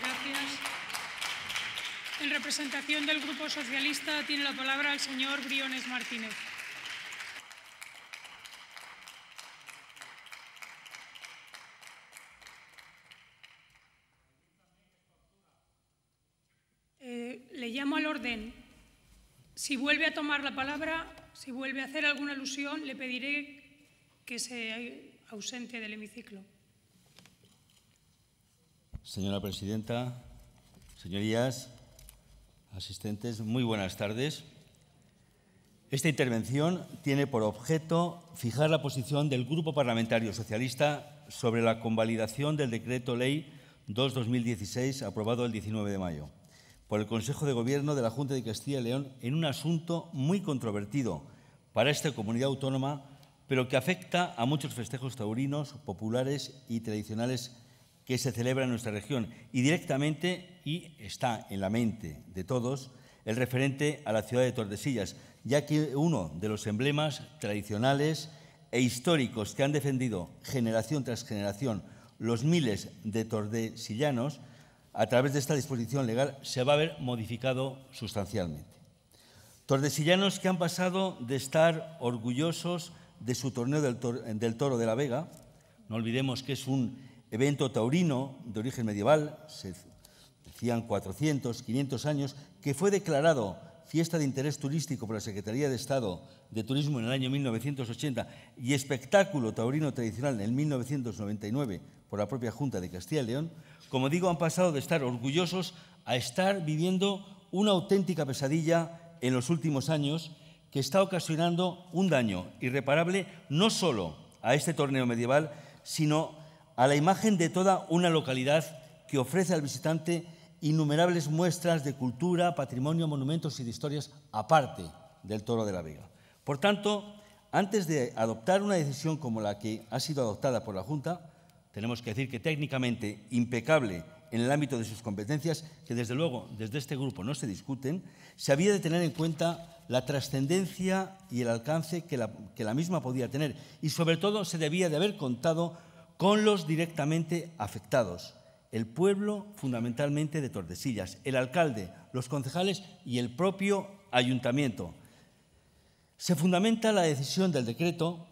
B: Gracias. En representación del Grupo Socialista tiene la palabra el señor Briones Martínez. llamo al orden. Si vuelve a tomar la palabra, si vuelve a hacer alguna alusión, le pediré que se ausente del hemiciclo.
A: Señora presidenta, señorías, asistentes, muy buenas tardes. Esta intervención tiene por objeto fijar la posición del Grupo Parlamentario Socialista sobre la convalidación del Decreto Ley 2-2016, aprobado el 19 de mayo por el Consejo de Gobierno de la Junta de Castilla y León en un asunto muy controvertido para esta comunidad autónoma, pero que afecta a muchos festejos taurinos, populares y tradicionales que se celebran en nuestra región. Y directamente, y está en la mente de todos, el referente a la ciudad de Tordesillas, ya que uno de los emblemas tradicionales e históricos que han defendido generación tras generación los miles de tordesillanos a través de esta disposición legal, se va a ver modificado sustancialmente. Tordesillanos que han pasado de estar orgullosos de su torneo del, toro, de la Vega, no olvidemos que es un evento taurino de origen medieval, se decían 400, 500 años, que fue declarado fiesta de interés turístico por la Secretaría de Estado de Turismo en el año 1980 y espectáculo taurino tradicional en el 1999 por la propia Junta de Castilla y León, como digo, han pasado de estar orgullosos a estar viviendo una auténtica pesadilla en los últimos años que está ocasionando un daño irreparable no solo a este torneo medieval, sino a la imagen de toda una localidad que ofrece al visitante innumerables muestras de cultura, patrimonio, monumentos y de historias aparte del Toro de la Vega. Por tanto, antes de adoptar una decisión como la que ha sido adoptada por la Junta, tenemos que decir que técnicamente impecable en el ámbito de sus competencias, que desde luego desde este grupo no se discuten, se había de tener en cuenta la trascendencia y el alcance que la, misma podía tener y sobre todo se debía de haber contado con los directamente afectados, el pueblo fundamentalmente de Tordesillas, el alcalde, los concejales y el propio ayuntamiento. Se fundamenta la decisión del decreto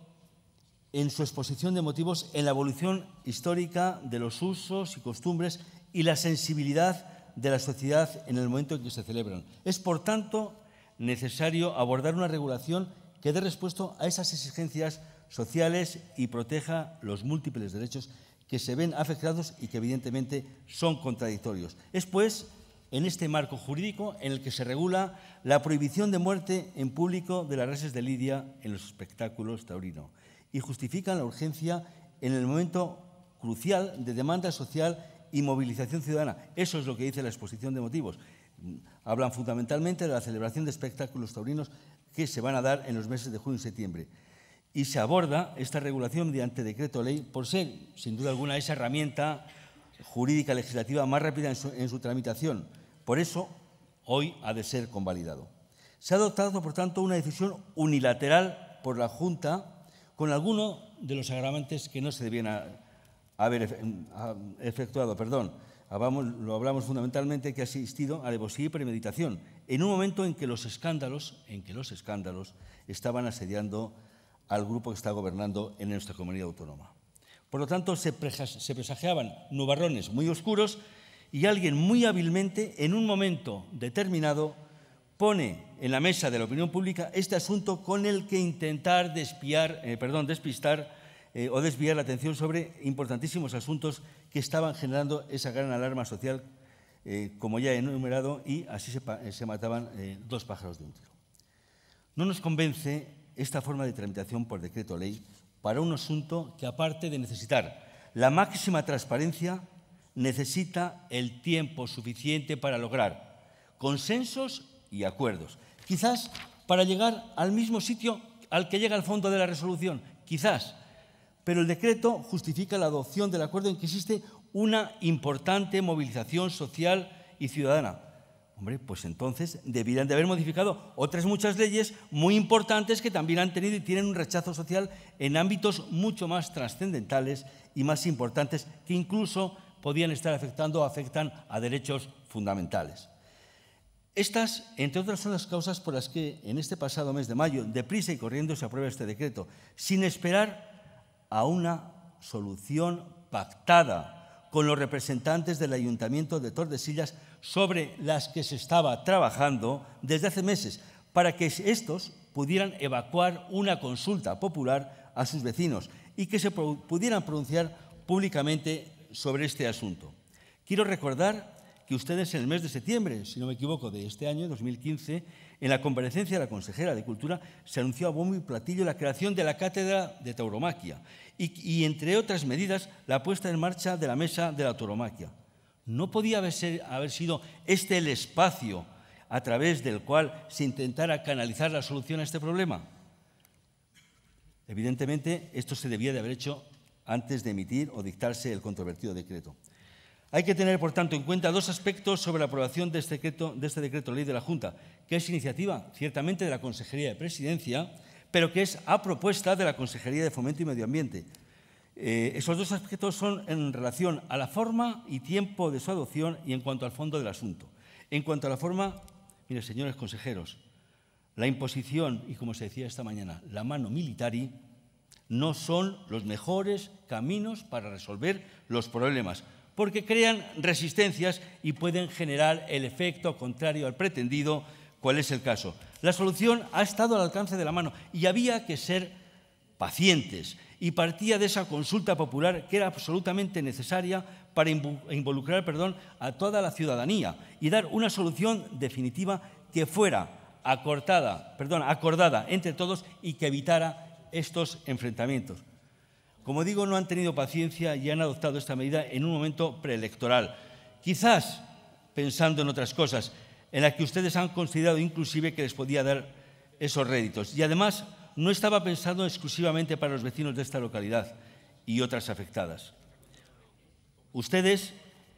A: en su exposición de motivos en la evolución histórica de los usos y costumbres y la sensibilidad de la sociedad en el momento en que se celebran. Es, por tanto, necesario abordar una regulación que dé respuesta a esas exigencias sociales y proteja los múltiples derechos que se ven afectados y que evidentemente son contradictorios. Es, pues, en este marco jurídico en el que se regula la prohibición de muerte en público de las reses de lidia en los espectáculos taurinos y justifican la urgencia en el momento crucial de demanda social y movilización ciudadana. Eso es lo que dice la exposición de motivos. Hablan fundamentalmente de la celebración de espectáculos taurinos que se van a dar en los meses de junio y septiembre. Y se aborda esta regulación mediante decreto ley por ser, sin duda alguna, esa herramienta jurídica legislativa más rápida en su, tramitación. Por eso, hoy ha de ser convalidado. Se ha adoptado, por tanto, una decisión unilateral por la Junta con alguno de los agravantes que no se debían haber efectuado. Perdón. lo hablamos fundamentalmente que ha asistido a alevosía y premeditación, en un momento en que los escándalos, en que los escándalos estaban asediando al grupo que está gobernando en nuestra comunidad autónoma. Por lo tanto, se, presagiaban nubarrones muy oscuros y alguien muy hábilmente, en un momento determinado, pone en la mesa de la opinión pública este asunto con el que intentar eh, despistar eh, o desviar la atención sobre importantísimos asuntos que estaban generando esa gran alarma social, eh, como ya he enumerado, y así se, se mataban dos pájaros de un tiro. No nos convence esta forma de tramitación por decreto ley para un asunto que, aparte de necesitar la máxima transparencia, necesita el tiempo suficiente para lograr consensos y acuerdos. Quizás para llegar al mismo sitio al que llega el fondo de la resolución, quizás, pero el decreto justifica la adopción del acuerdo en que existe una importante movilización social y ciudadana. Hombre, pues entonces debieran de haber modificado otras muchas leyes muy importantes que también han tenido y tienen un rechazo social en ámbitos mucho más trascendentales y más importantes que incluso podían estar afectando o afectan a derechos fundamentales. Estas, entre otras, son las causas por las que en este pasado mes de mayo, deprisa y corriendo, se aprueba este decreto, sin esperar a una solución pactada con los representantes del Ayuntamiento de Tordesillas sobre las que se estaba trabajando desde hace meses, para que estos pudieran evacuar una consulta popular a sus vecinos y que se pudieran pronunciar públicamente sobre este asunto. Quiero recordar que ustedes en el mes de septiembre, si no me equivoco, de este año, 2015, en la comparecencia de la consejera de Cultura se anunció a bombo y platillo la creación de la Cátedra de Tauromaquia y, entre otras medidas, la puesta en marcha de la Mesa de la Tauromaquia. ¿No podía haber sido este el espacio a través del cual se intentara canalizar la solución a este problema? Evidentemente, esto se debía de haber hecho antes de emitir o dictarse el controvertido decreto. Hay que tener, por tanto, en cuenta dos aspectos sobre la aprobación de este decreto, de este decreto ley de la Junta, que es iniciativa, ciertamente, de la Consejería de Presidencia, pero que es a propuesta de la Consejería de Fomento y Medio Ambiente. Eh, esos dos aspectos son en relación a la forma y tiempo de su adopción y en cuanto al fondo del asunto. En cuanto a la forma, mire, señores consejeros, la imposición y, como se decía esta mañana, la mano militari no son los mejores caminos para resolver los problemas porque crean resistencias y pueden generar el efecto contrario al pretendido, cuál es el caso. La solución ha estado al alcance de la mano y había que ser pacientes y partía de esa consulta popular que era absolutamente necesaria para involucrar perdón, a toda la ciudadanía y dar una solución definitiva que fuera acordada entre todos y que evitara estos enfrentamientos. Como digo, no han tenido paciencia y han adoptado esta medida en un momento preelectoral. Quizás pensando en otras cosas, en las que ustedes han considerado inclusive que les podía dar esos réditos. Y además, no estaba pensado exclusivamente para los vecinos de esta localidad y otras afectadas. Ustedes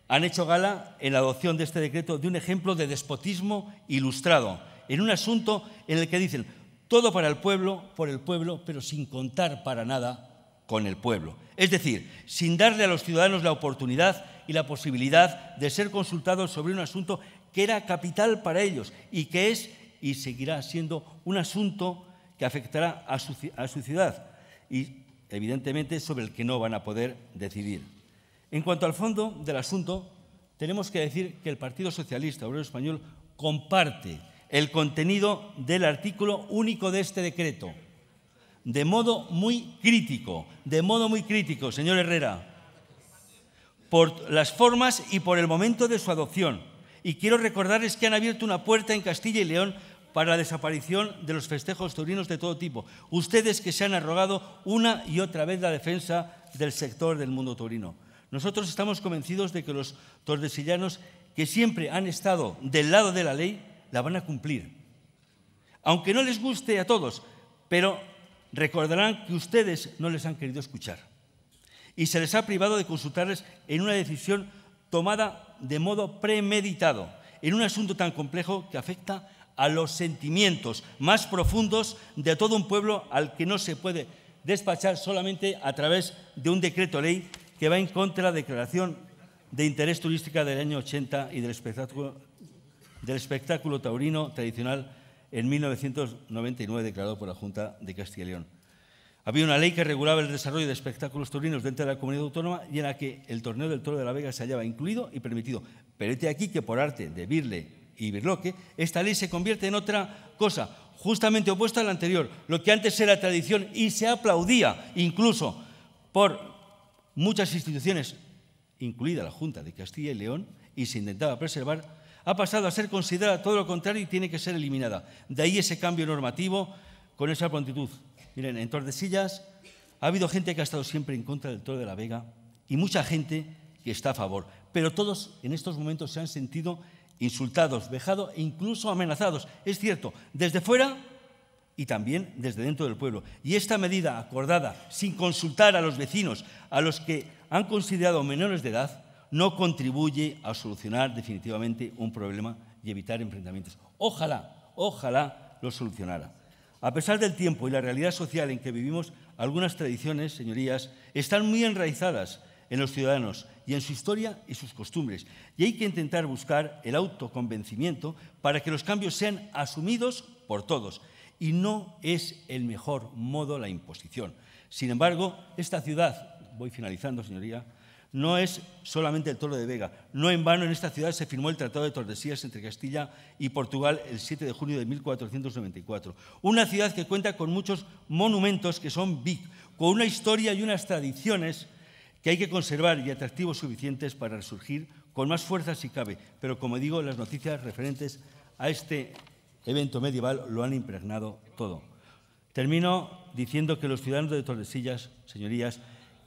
A: han hecho gala en la adopción de este decreto de un ejemplo de despotismo ilustrado, en un asunto en el que dicen todo para el pueblo, por el pueblo, pero sin contar para nada con el pueblo. Es decir, sin darle a los ciudadanos la oportunidad y la posibilidad de ser consultados sobre un asunto que era capital para ellos y que es y seguirá siendo un asunto que afectará a su, a su ciudad y, evidentemente, sobre el que no van a poder decidir. En cuanto al fondo del asunto, tenemos que decir que el Partido Socialista Obrero Español comparte el contenido del artículo único de este decreto, de modo muy crítico, de modo muy crítico, señor Herrera, por las formas y por el momento de su adopción. Y quiero recordarles que han abierto una puerta en Castilla y León para la desaparición de los festejos turinos de todo tipo. Ustedes que se han arrogado una y otra vez la defensa del sector del mundo taurino. Nosotros estamos convencidos de que los tordesillanos que siempre han estado del lado de la ley la van a cumplir. Aunque no les guste a todos, pero recordarán que ustedes no les han querido escuchar y se les ha privado de consultarles en una decisión tomada de modo premeditado, en un asunto tan complejo que afecta a los sentimientos más profundos de todo un pueblo al que no se puede despachar solamente a través de un decreto ley que va en contra de la declaración de interés turística del año 80 y del espectáculo, del espectáculo taurino tradicional en 1999 declarado por la Junta de Castilla y León. Había una ley que regulaba el desarrollo de espectáculos turinos dentro de la comunidad autónoma y en la que el torneo del Toro de la Vega se hallaba incluido y permitido. Pero este aquí que por arte de Birle y Birloque, esta ley se convierte en otra cosa, justamente opuesta a la anterior, lo que antes era tradición y se aplaudía incluso por muchas instituciones, incluida la Junta de Castilla y León, y se intentaba preservar ha pasado a ser considerada todo lo contrario y tiene que ser eliminada. De ahí ese cambio normativo con esa prontitud. Miren, en Tordesillas ha habido gente que ha estado siempre en contra del Toro de la Vega y mucha gente que está a favor. Pero todos en estos momentos se han sentido insultados, vejados e incluso amenazados. Es cierto, desde fuera y también desde dentro del pueblo. Y esta medida acordada sin consultar a los vecinos, a los que han considerado menores de edad, no contribuye a solucionar definitivamente un problema y evitar enfrentamientos. Ojalá, ojalá lo solucionara. A pesar del tiempo y la realidad social en que vivimos, algunas tradiciones, señorías, están muy enraizadas en los ciudadanos y en su historia y sus costumbres. Y hay que intentar buscar el autoconvencimiento para que los cambios sean asumidos por todos. Y no es el mejor modo la imposición. Sin embargo, esta ciudad, voy finalizando, señoría, no es solamente el toro de Vega. No en vano en esta ciudad se firmó el Tratado de Tordesillas entre Castilla y Portugal el 7 de junio de 1494. Una ciudad que cuenta con muchos monumentos que son big, con una historia y unas tradiciones que hay que conservar y atractivos suficientes para resurgir con más fuerza si cabe. Pero como digo, las noticias referentes a este evento medieval lo han impregnado todo. Termino diciendo que los ciudadanos de Tordesillas, señorías,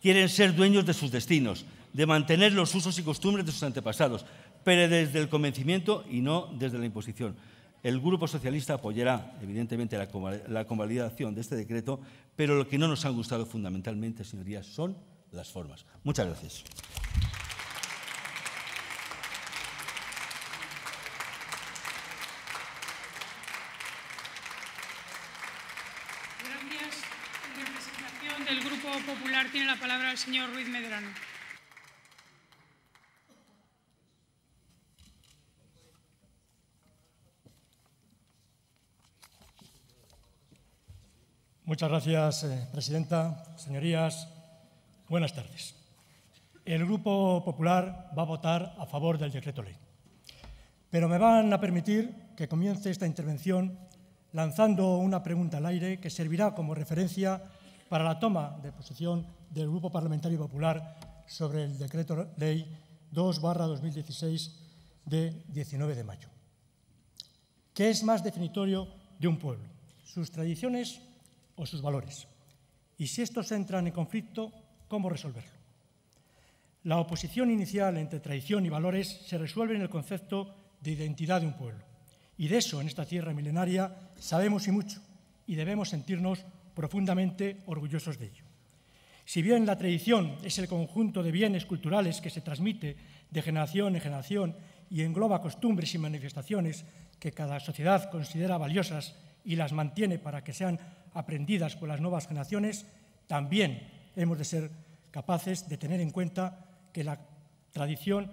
A: quieren ser dueños de sus destinos, de mantener los usos y costumbres de sus antepasados, pero desde el convencimiento y no desde la imposición. El Grupo Socialista apoyará, evidentemente, la, convalidación de este decreto, pero lo que no nos ha gustado fundamentalmente, señorías, son las formas. Muchas gracias.
B: señor Ruiz Medrano.
G: Muchas gracias, eh, presidenta. Señorías, buenas tardes. El Grupo Popular va a votar a favor del decreto ley. Pero me van a permitir que comience esta intervención lanzando una pregunta al aire que servirá como referencia para la toma de posición del Grupo Parlamentario Popular sobre el Decreto Ley 2-2016 de 19 de mayo. ¿Qué es más definitorio de un pueblo? ¿Sus tradiciones o sus valores? Y si estos entran en conflicto, ¿cómo resolverlo? La oposición inicial entre tradición y valores se resuelve en el concepto de identidad de un pueblo. Y de eso, en esta tierra milenaria, sabemos y mucho, y debemos sentirnos profundamente orgullosos de ello. Si bien la tradición es el conjunto de bienes culturales que se transmite de generación en generación y engloba costumbres y manifestaciones que cada sociedad considera valiosas y las mantiene para que sean aprendidas por las nuevas generaciones, también hemos de ser capaces de tener en cuenta que la tradición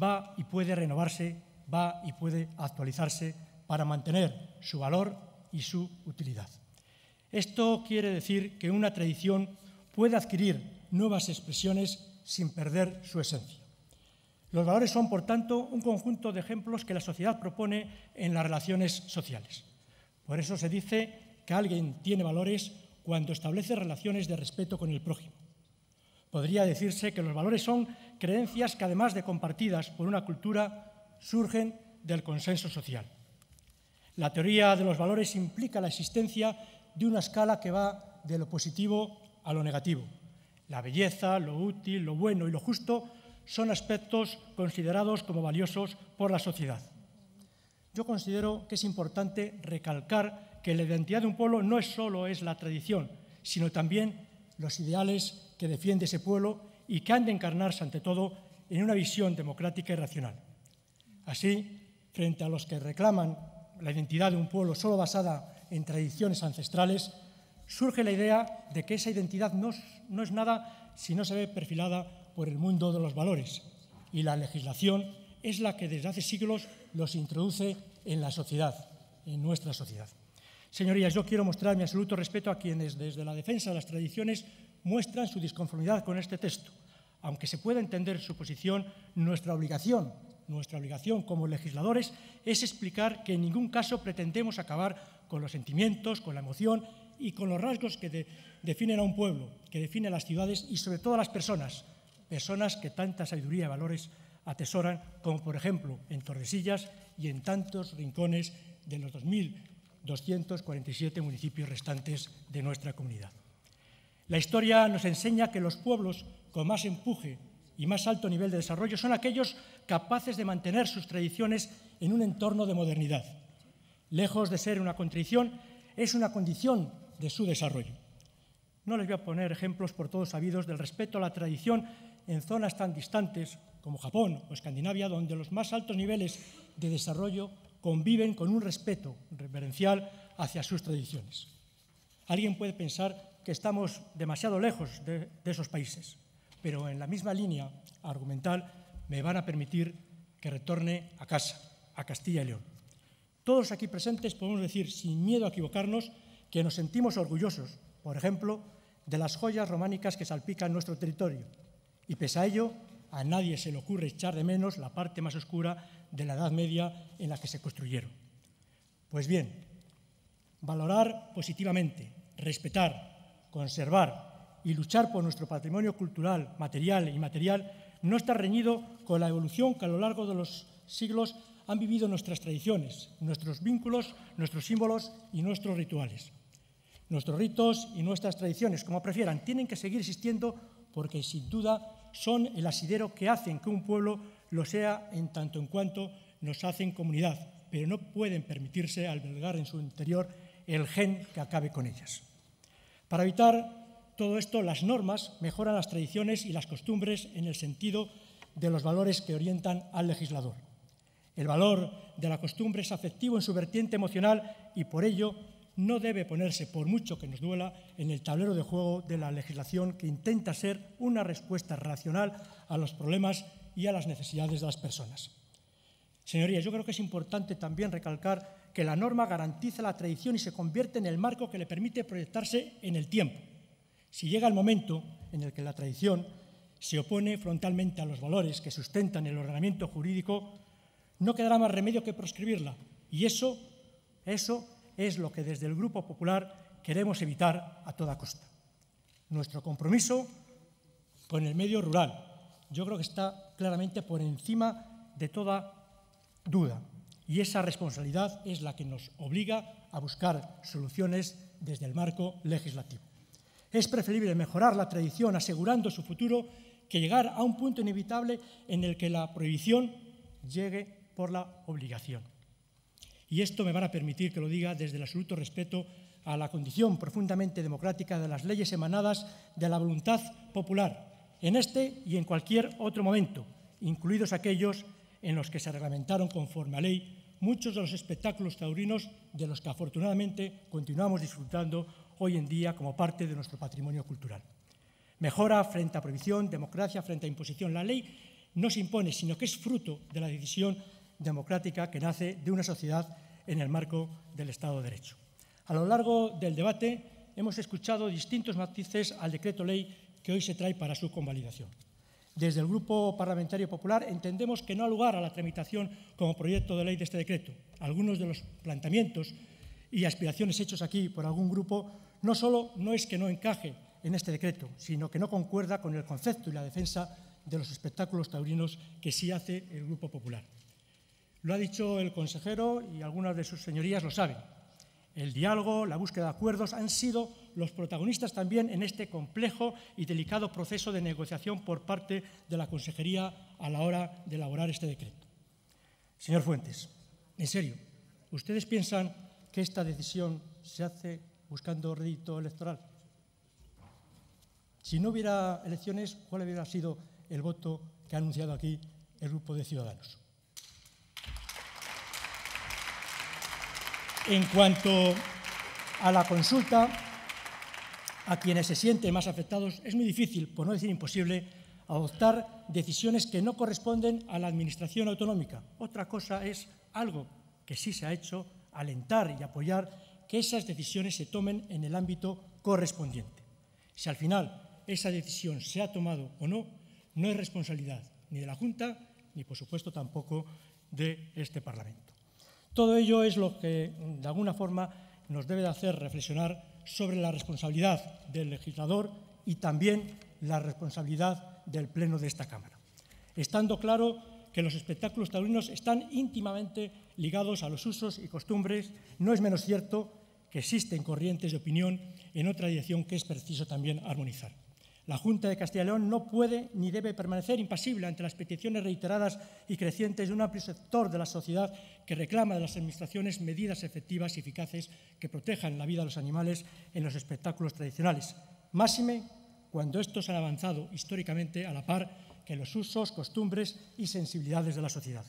G: va y puede renovarse, va y puede actualizarse para mantener su valor y su utilidad. Esto quiere decir que una tradición puede adquirir nuevas expresiones sin perder su esencia. Los valores son, por tanto, un conjunto de ejemplos que la sociedad propone en las relaciones sociales. Por eso se dice que alguien tiene valores cuando establece relaciones de respeto con el prójimo. Podría decirse que los valores son creencias que, además de compartidas por una cultura, surgen del consenso social. La teoría de los valores implica la existencia de una escala que va de lo positivo a lo negativo. La belleza, lo útil, lo bueno y lo justo son aspectos considerados como valiosos por la sociedad. Yo considero que es importante recalcar que la identidad de un pueblo no es solo es la tradición, sino también los ideales que defiende ese pueblo y que han de encarnarse ante todo en una visión democrática y racional. Así, frente a los que reclaman la identidad de un pueblo solo basada en tradiciones ancestrales, surge la idea de que esa identidad no, es nada si no se ve perfilada por el mundo de los valores. Y la legislación es la que desde hace siglos los introduce en la sociedad, en nuestra sociedad. Señorías, yo quiero mostrar mi absoluto respeto a quienes desde la defensa de las tradiciones muestran su disconformidad con este texto. Aunque se pueda entender su posición, nuestra obligación, nuestra obligación como legisladores es explicar que en ningún caso pretendemos acabar con los sentimientos, con la emoción y con los rasgos que definen a un pueblo, que definen las ciudades y sobre todo a las personas, personas que tanta sabiduría y valores atesoran, como por ejemplo en Tordesillas y en tantos rincones de los 2.247 municipios restantes de nuestra comunidad. La historia nos enseña que los pueblos con más empuje y más alto nivel de desarrollo son aquellos capaces de mantener sus tradiciones en un entorno de modernidad lejos de ser una contradicción, es una condición de su desarrollo. No les voy a poner ejemplos por todos sabidos del respeto a la tradición en zonas tan distantes como Japón o Escandinavia, donde los más altos niveles de desarrollo conviven con un respeto reverencial hacia sus tradiciones. Alguien puede pensar que estamos demasiado lejos de, de esos países, pero en la misma línea argumental me van a permitir que retorne a casa, a Castilla y León. Todos aquí presentes podemos decir, sin miedo a equivocarnos, que nos sentimos orgullosos, por ejemplo, de las joyas románicas que salpican nuestro territorio. Y pese a ello, a nadie se le ocurre echar de menos la parte más oscura de la Edad Media en la que se construyeron. Pues bien, valorar positivamente, respetar, conservar y luchar por nuestro patrimonio cultural, material e inmaterial no está reñido con la evolución que a lo largo de los siglos han vivido nuestras tradiciones, nuestros vínculos, nuestros símbolos y nuestros rituales. Nuestros ritos y nuestras tradiciones, como prefieran, tienen que seguir existiendo porque sin duda son el asidero que hacen que un pueblo lo sea en tanto en cuanto nos hacen comunidad, pero no pueden permitirse albergar en su interior el gen que acabe con ellas. Para evitar todo esto, las normas mejoran las tradiciones y las costumbres en el sentido de los valores que orientan al legislador. El valor de la costumbre es afectivo en su vertiente emocional y por ello no debe ponerse, por mucho que nos duela, en el tablero de juego de la legislación que intenta ser una respuesta racional a los problemas y a las necesidades de las personas. Señorías, yo creo que es importante también recalcar que la norma garantiza la tradición y se convierte en el marco que le permite proyectarse en el tiempo. Si llega el momento en el que la tradición se opone frontalmente a los valores que sustentan el ordenamiento jurídico, no quedará más remedio que proscribirla. Y eso, eso es lo que desde el Grupo Popular queremos evitar a toda costa. Nuestro compromiso con el medio rural, yo creo que está claramente por encima de toda duda. Y esa responsabilidad es la que nos obliga a buscar soluciones desde el marco legislativo. Es preferible mejorar la tradición asegurando su futuro que llegar a un punto inevitable en el que la prohibición llegue por la obligación. Y esto me van a permitir que lo diga desde el absoluto respeto a la condición profundamente democrática de las leyes emanadas de la voluntad popular, en este y en cualquier otro momento, incluidos aquellos en los que se reglamentaron conforme a ley muchos de los espectáculos taurinos de los que afortunadamente continuamos disfrutando hoy en día como parte de nuestro patrimonio cultural. Mejora frente a prohibición, democracia frente a imposición. La ley no se impone, sino que es fruto de la decisión democrática que nace de una sociedad en el marco del Estado de Derecho. A lo largo del debate hemos escuchado distintos matices al decreto ley que hoy se trae para su convalidación. Desde el Grupo Parlamentario Popular entendemos que no ha lugar a la tramitación como proyecto de ley de este decreto. Algunos de los planteamientos y aspiraciones hechos aquí por algún grupo no solo no es que no encaje en este decreto, sino que no concuerda con el concepto y la defensa de los espectáculos taurinos que sí hace el Grupo Popular. Lo ha dicho el consejero y algunas de sus señorías lo saben. El diálogo, la búsqueda de acuerdos han sido los protagonistas también en este complejo y delicado proceso de negociación por parte de la Consejería a la hora de elaborar este decreto. Señor Fuentes, en serio, ¿ustedes piensan que esta decisión se hace buscando rédito electoral? Si no hubiera elecciones, ¿cuál hubiera sido el voto que ha anunciado aquí el grupo de ciudadanos? En cuanto a la consulta, a quienes se sienten más afectados, es muy difícil, por no decir imposible, adoptar decisiones que no corresponden a la Administración autonómica. Otra cosa es algo que sí se ha hecho, alentar y apoyar que esas decisiones se tomen en el ámbito correspondiente. Si al final esa decisión se ha tomado o no, no es responsabilidad ni de la Junta, ni por supuesto tampoco de este Parlamento. Todo ello es lo que, de alguna forma, nos debe de hacer reflexionar sobre la responsabilidad del legislador y también la responsabilidad del Pleno de esta Cámara, estando claro que los espectáculos taurinos están íntimamente ligados a los usos y costumbres, no es menos cierto que existen corrientes de opinión en otra dirección que es preciso también armonizar. La Junta de Castilla y León no puede ni debe permanecer impasible ante las peticiones reiteradas y crecientes de un amplio sector de la sociedad que reclama de las administraciones medidas efectivas y eficaces que protejan la vida de los animales en los espectáculos tradicionales, máxime cuando estos han avanzado históricamente a la par que los usos, costumbres y sensibilidades de la sociedad.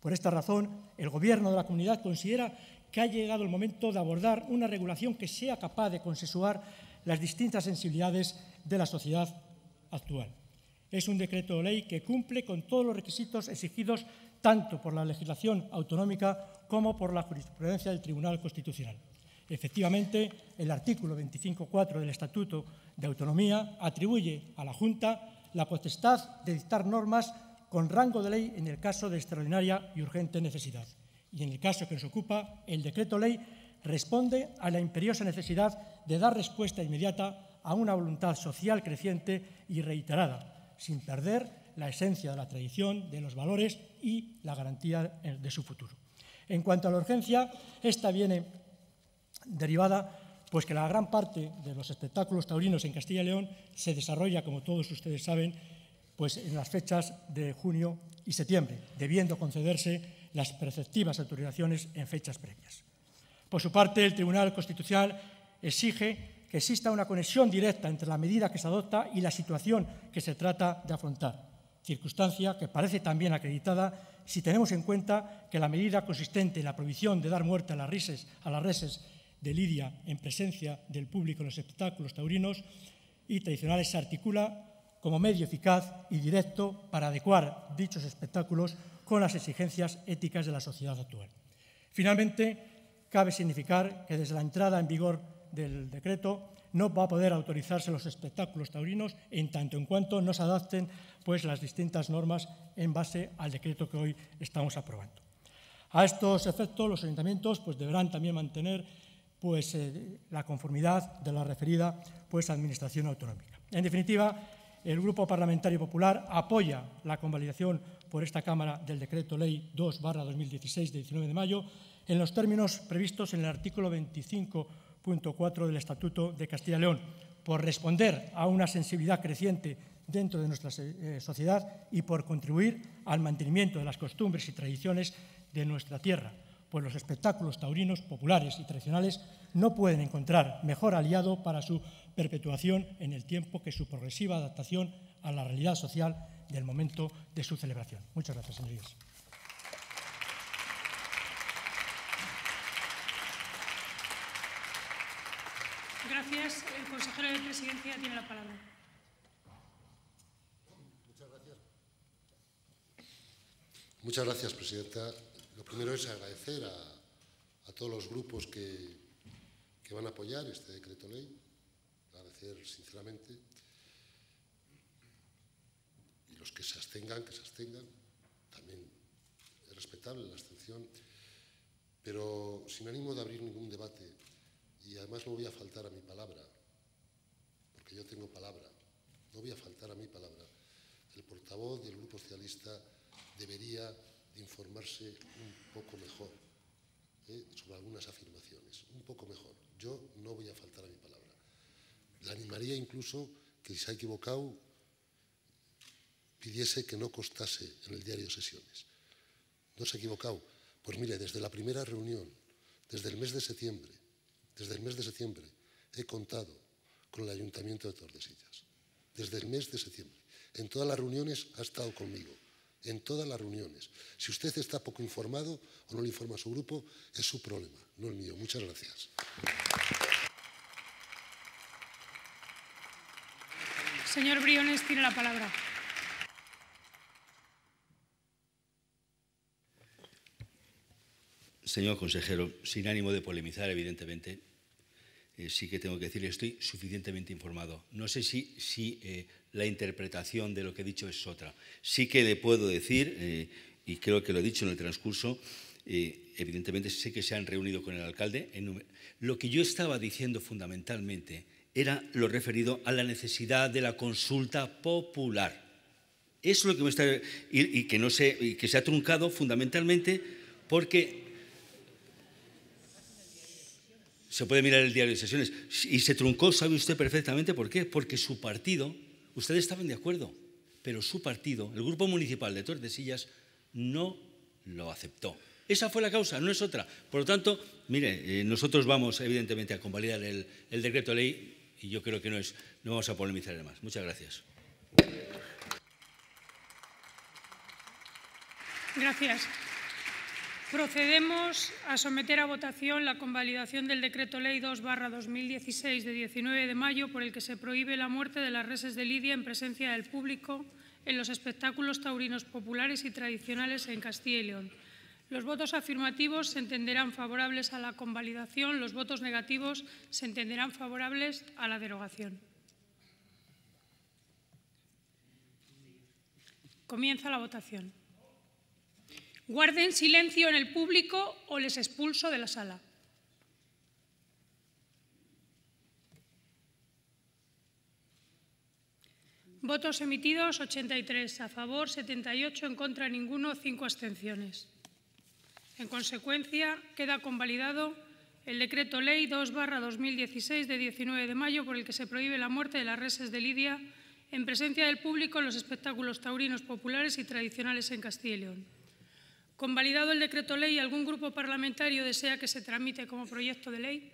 G: Por esta razón, el Gobierno de la comunidad considera que ha llegado el momento de abordar una regulación que sea capaz de consensuar las distintas sensibilidades de la sociedad actual. Es un decreto ley que cumple con todos los requisitos exigidos tanto por la legislación autonómica como por la jurisprudencia del Tribunal Constitucional. Efectivamente, el artículo 25.4 del Estatuto de Autonomía atribuye a la Junta la potestad de dictar normas con rango de ley en el caso de extraordinaria y urgente necesidad. Y en el caso que nos ocupa, el decreto ley responde a la imperiosa necesidad de dar respuesta inmediata a una voluntad social creciente y reiterada, sin perder la esencia de la tradición, de los valores y la garantía eh, de su futuro. En cuanto a la urgencia, esta viene derivada pues que la gran parte de los espectáculos taurinos en Castilla y León se desarrolla, como todos ustedes saben, pues en las fechas de junio y septiembre, debiendo concederse las preceptivas autorizaciones en fechas previas. Por su parte, el Tribunal Constitucional exige Existe exista una conexión directa entre la medida que se adopta y la situación que se trata de afrontar, circunstancia que parece también acreditada si tenemos en cuenta que la medida consistente en la prohibición de dar muerte a las reses, a las reses de Lidia en presencia del público en los espectáculos taurinos y tradicionales se articula como medio eficaz y directo para adecuar dichos espectáculos con las exigencias éticas de la sociedad actual. Finalmente, cabe significar que desde la entrada en vigor del decreto, no va a poder autorizarse los espectáculos taurinos en tanto en cuanto no se adapten pues, las distintas normas en base al decreto que hoy estamos aprobando. A estos efectos, los ayuntamientos pues, deberán también mantener pues, eh, la conformidad de la referida pues, Administración Autonómica. En definitiva, el Grupo Parlamentario Popular apoya la convalidación por esta Cámara del Decreto Ley 2-2016 de 19 de mayo en los términos previstos en el artículo 25 punto 4 del Estatuto de Castilla y León, por responder a una sensibilidad creciente dentro de nuestra eh, sociedad y por contribuir al mantenimiento de las costumbres y tradiciones de nuestra tierra, pues los espectáculos taurinos populares y tradicionales no pueden encontrar mejor aliado para su perpetuación en el tiempo que su progresiva adaptación a la realidad social del momento de su celebración. Muchas gracias, señorías.
B: Gracias. El consejero de Presidencia tiene la palabra.
C: Muchas gracias. Muchas gracias, Presidenta. Lo primero es agradecer a, todos los grupos que, que van a apoyar este decreto ley. Agradecer sinceramente. Y los que se abstengan, que se abstengan. También es respetable la abstención. Pero sin ánimo de abrir ningún debate y además no voy a faltar a mi palabra, porque yo tengo palabra. No voy a faltar a mi palabra. El portavoz del Grupo Socialista debería informarse un poco mejor ¿eh? sobre algunas afirmaciones, un poco mejor. Yo no voy a faltar a mi palabra. Le animaría incluso que si se ha equivocado pidiese que no costase en el diario sesiones. No se ha equivocado. Pues mire, desde la primera reunión, desde el mes de septiembre, desde el mes de septiembre he contado con el Ayuntamiento de Tordesillas. Desde el mes de septiembre. En todas las reuniones ha estado conmigo. En todas las reuniones. Si usted está poco informado o no le informa a su grupo, es su problema, no el mío. Muchas gracias.
B: Señor Briones, tiene la palabra.
A: Señor consejero, sin ánimo de polemizar, evidentemente, eh, sí que tengo que decir, estoy suficientemente informado. No sé si, eh, la interpretación de lo que he dicho es otra. Sí que le puedo decir, eh, y creo que lo he dicho en el transcurso, evidentemente sé que se han reunido con el alcalde. En lo que yo estaba diciendo fundamentalmente era lo referido a la necesidad de la consulta popular. es lo que me está... Y, que, no sé, y que se ha truncado fundamentalmente porque se puede mirar el diario de sesiones, y se truncó, sabe usted perfectamente por qué, porque su partido, ustedes estaban de acuerdo, pero su partido, el grupo municipal de Tordesillas, no lo aceptó. Esa fue la causa, no es otra. Por lo tanto, mire, eh, nosotros vamos evidentemente a convalidar el, decreto decreto ley y yo creo que no, es, no vamos a polemizar más. Muchas gracias.
B: Gracias. Procedemos a someter a votación la convalidación del Decreto Ley 2-2016 de 19 de mayo por el que se prohíbe la muerte de las reses de lidia en presencia del público en los espectáculos taurinos populares y tradicionales en Castilla y León. Los votos afirmativos se entenderán favorables a la convalidación, los votos negativos se entenderán favorables a la derogación. Comienza la votación. Guarden silencio en el público o les expulso de la sala. Votos emitidos 83, a favor 78, en contra ninguno, 5 abstenciones. En consecuencia, queda convalidado el Decreto Ley 2-2016 de 19 de mayo por el que se prohíbe la muerte de las reses de Lidia en presencia del público en los espectáculos taurinos populares y tradicionales en Castilla y León. Convalidado el decreto ley, ¿algún grupo parlamentario desea que se tramite como proyecto de ley?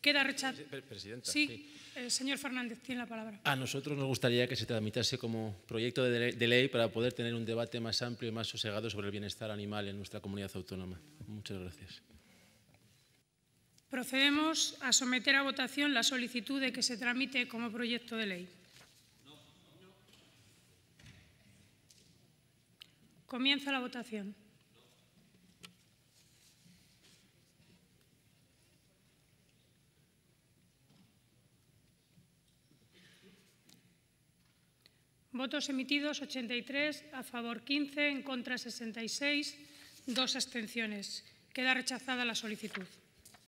B: Queda rechazado. Sí, El eh, señor Fernández tiene la palabra.
D: A nosotros nos gustaría que se tramitase como proyecto de ley para poder tener un debate más amplio y más sosegado sobre el bienestar animal en nuestra comunidad autónoma. Muchas gracias.
B: Procedemos a someter a votación la solicitud de que se tramite como proyecto de ley. Comienza la votación. Votos emitidos 83, a favor 15, en contra 66, dos abstenciones. Queda rechazada la solicitud.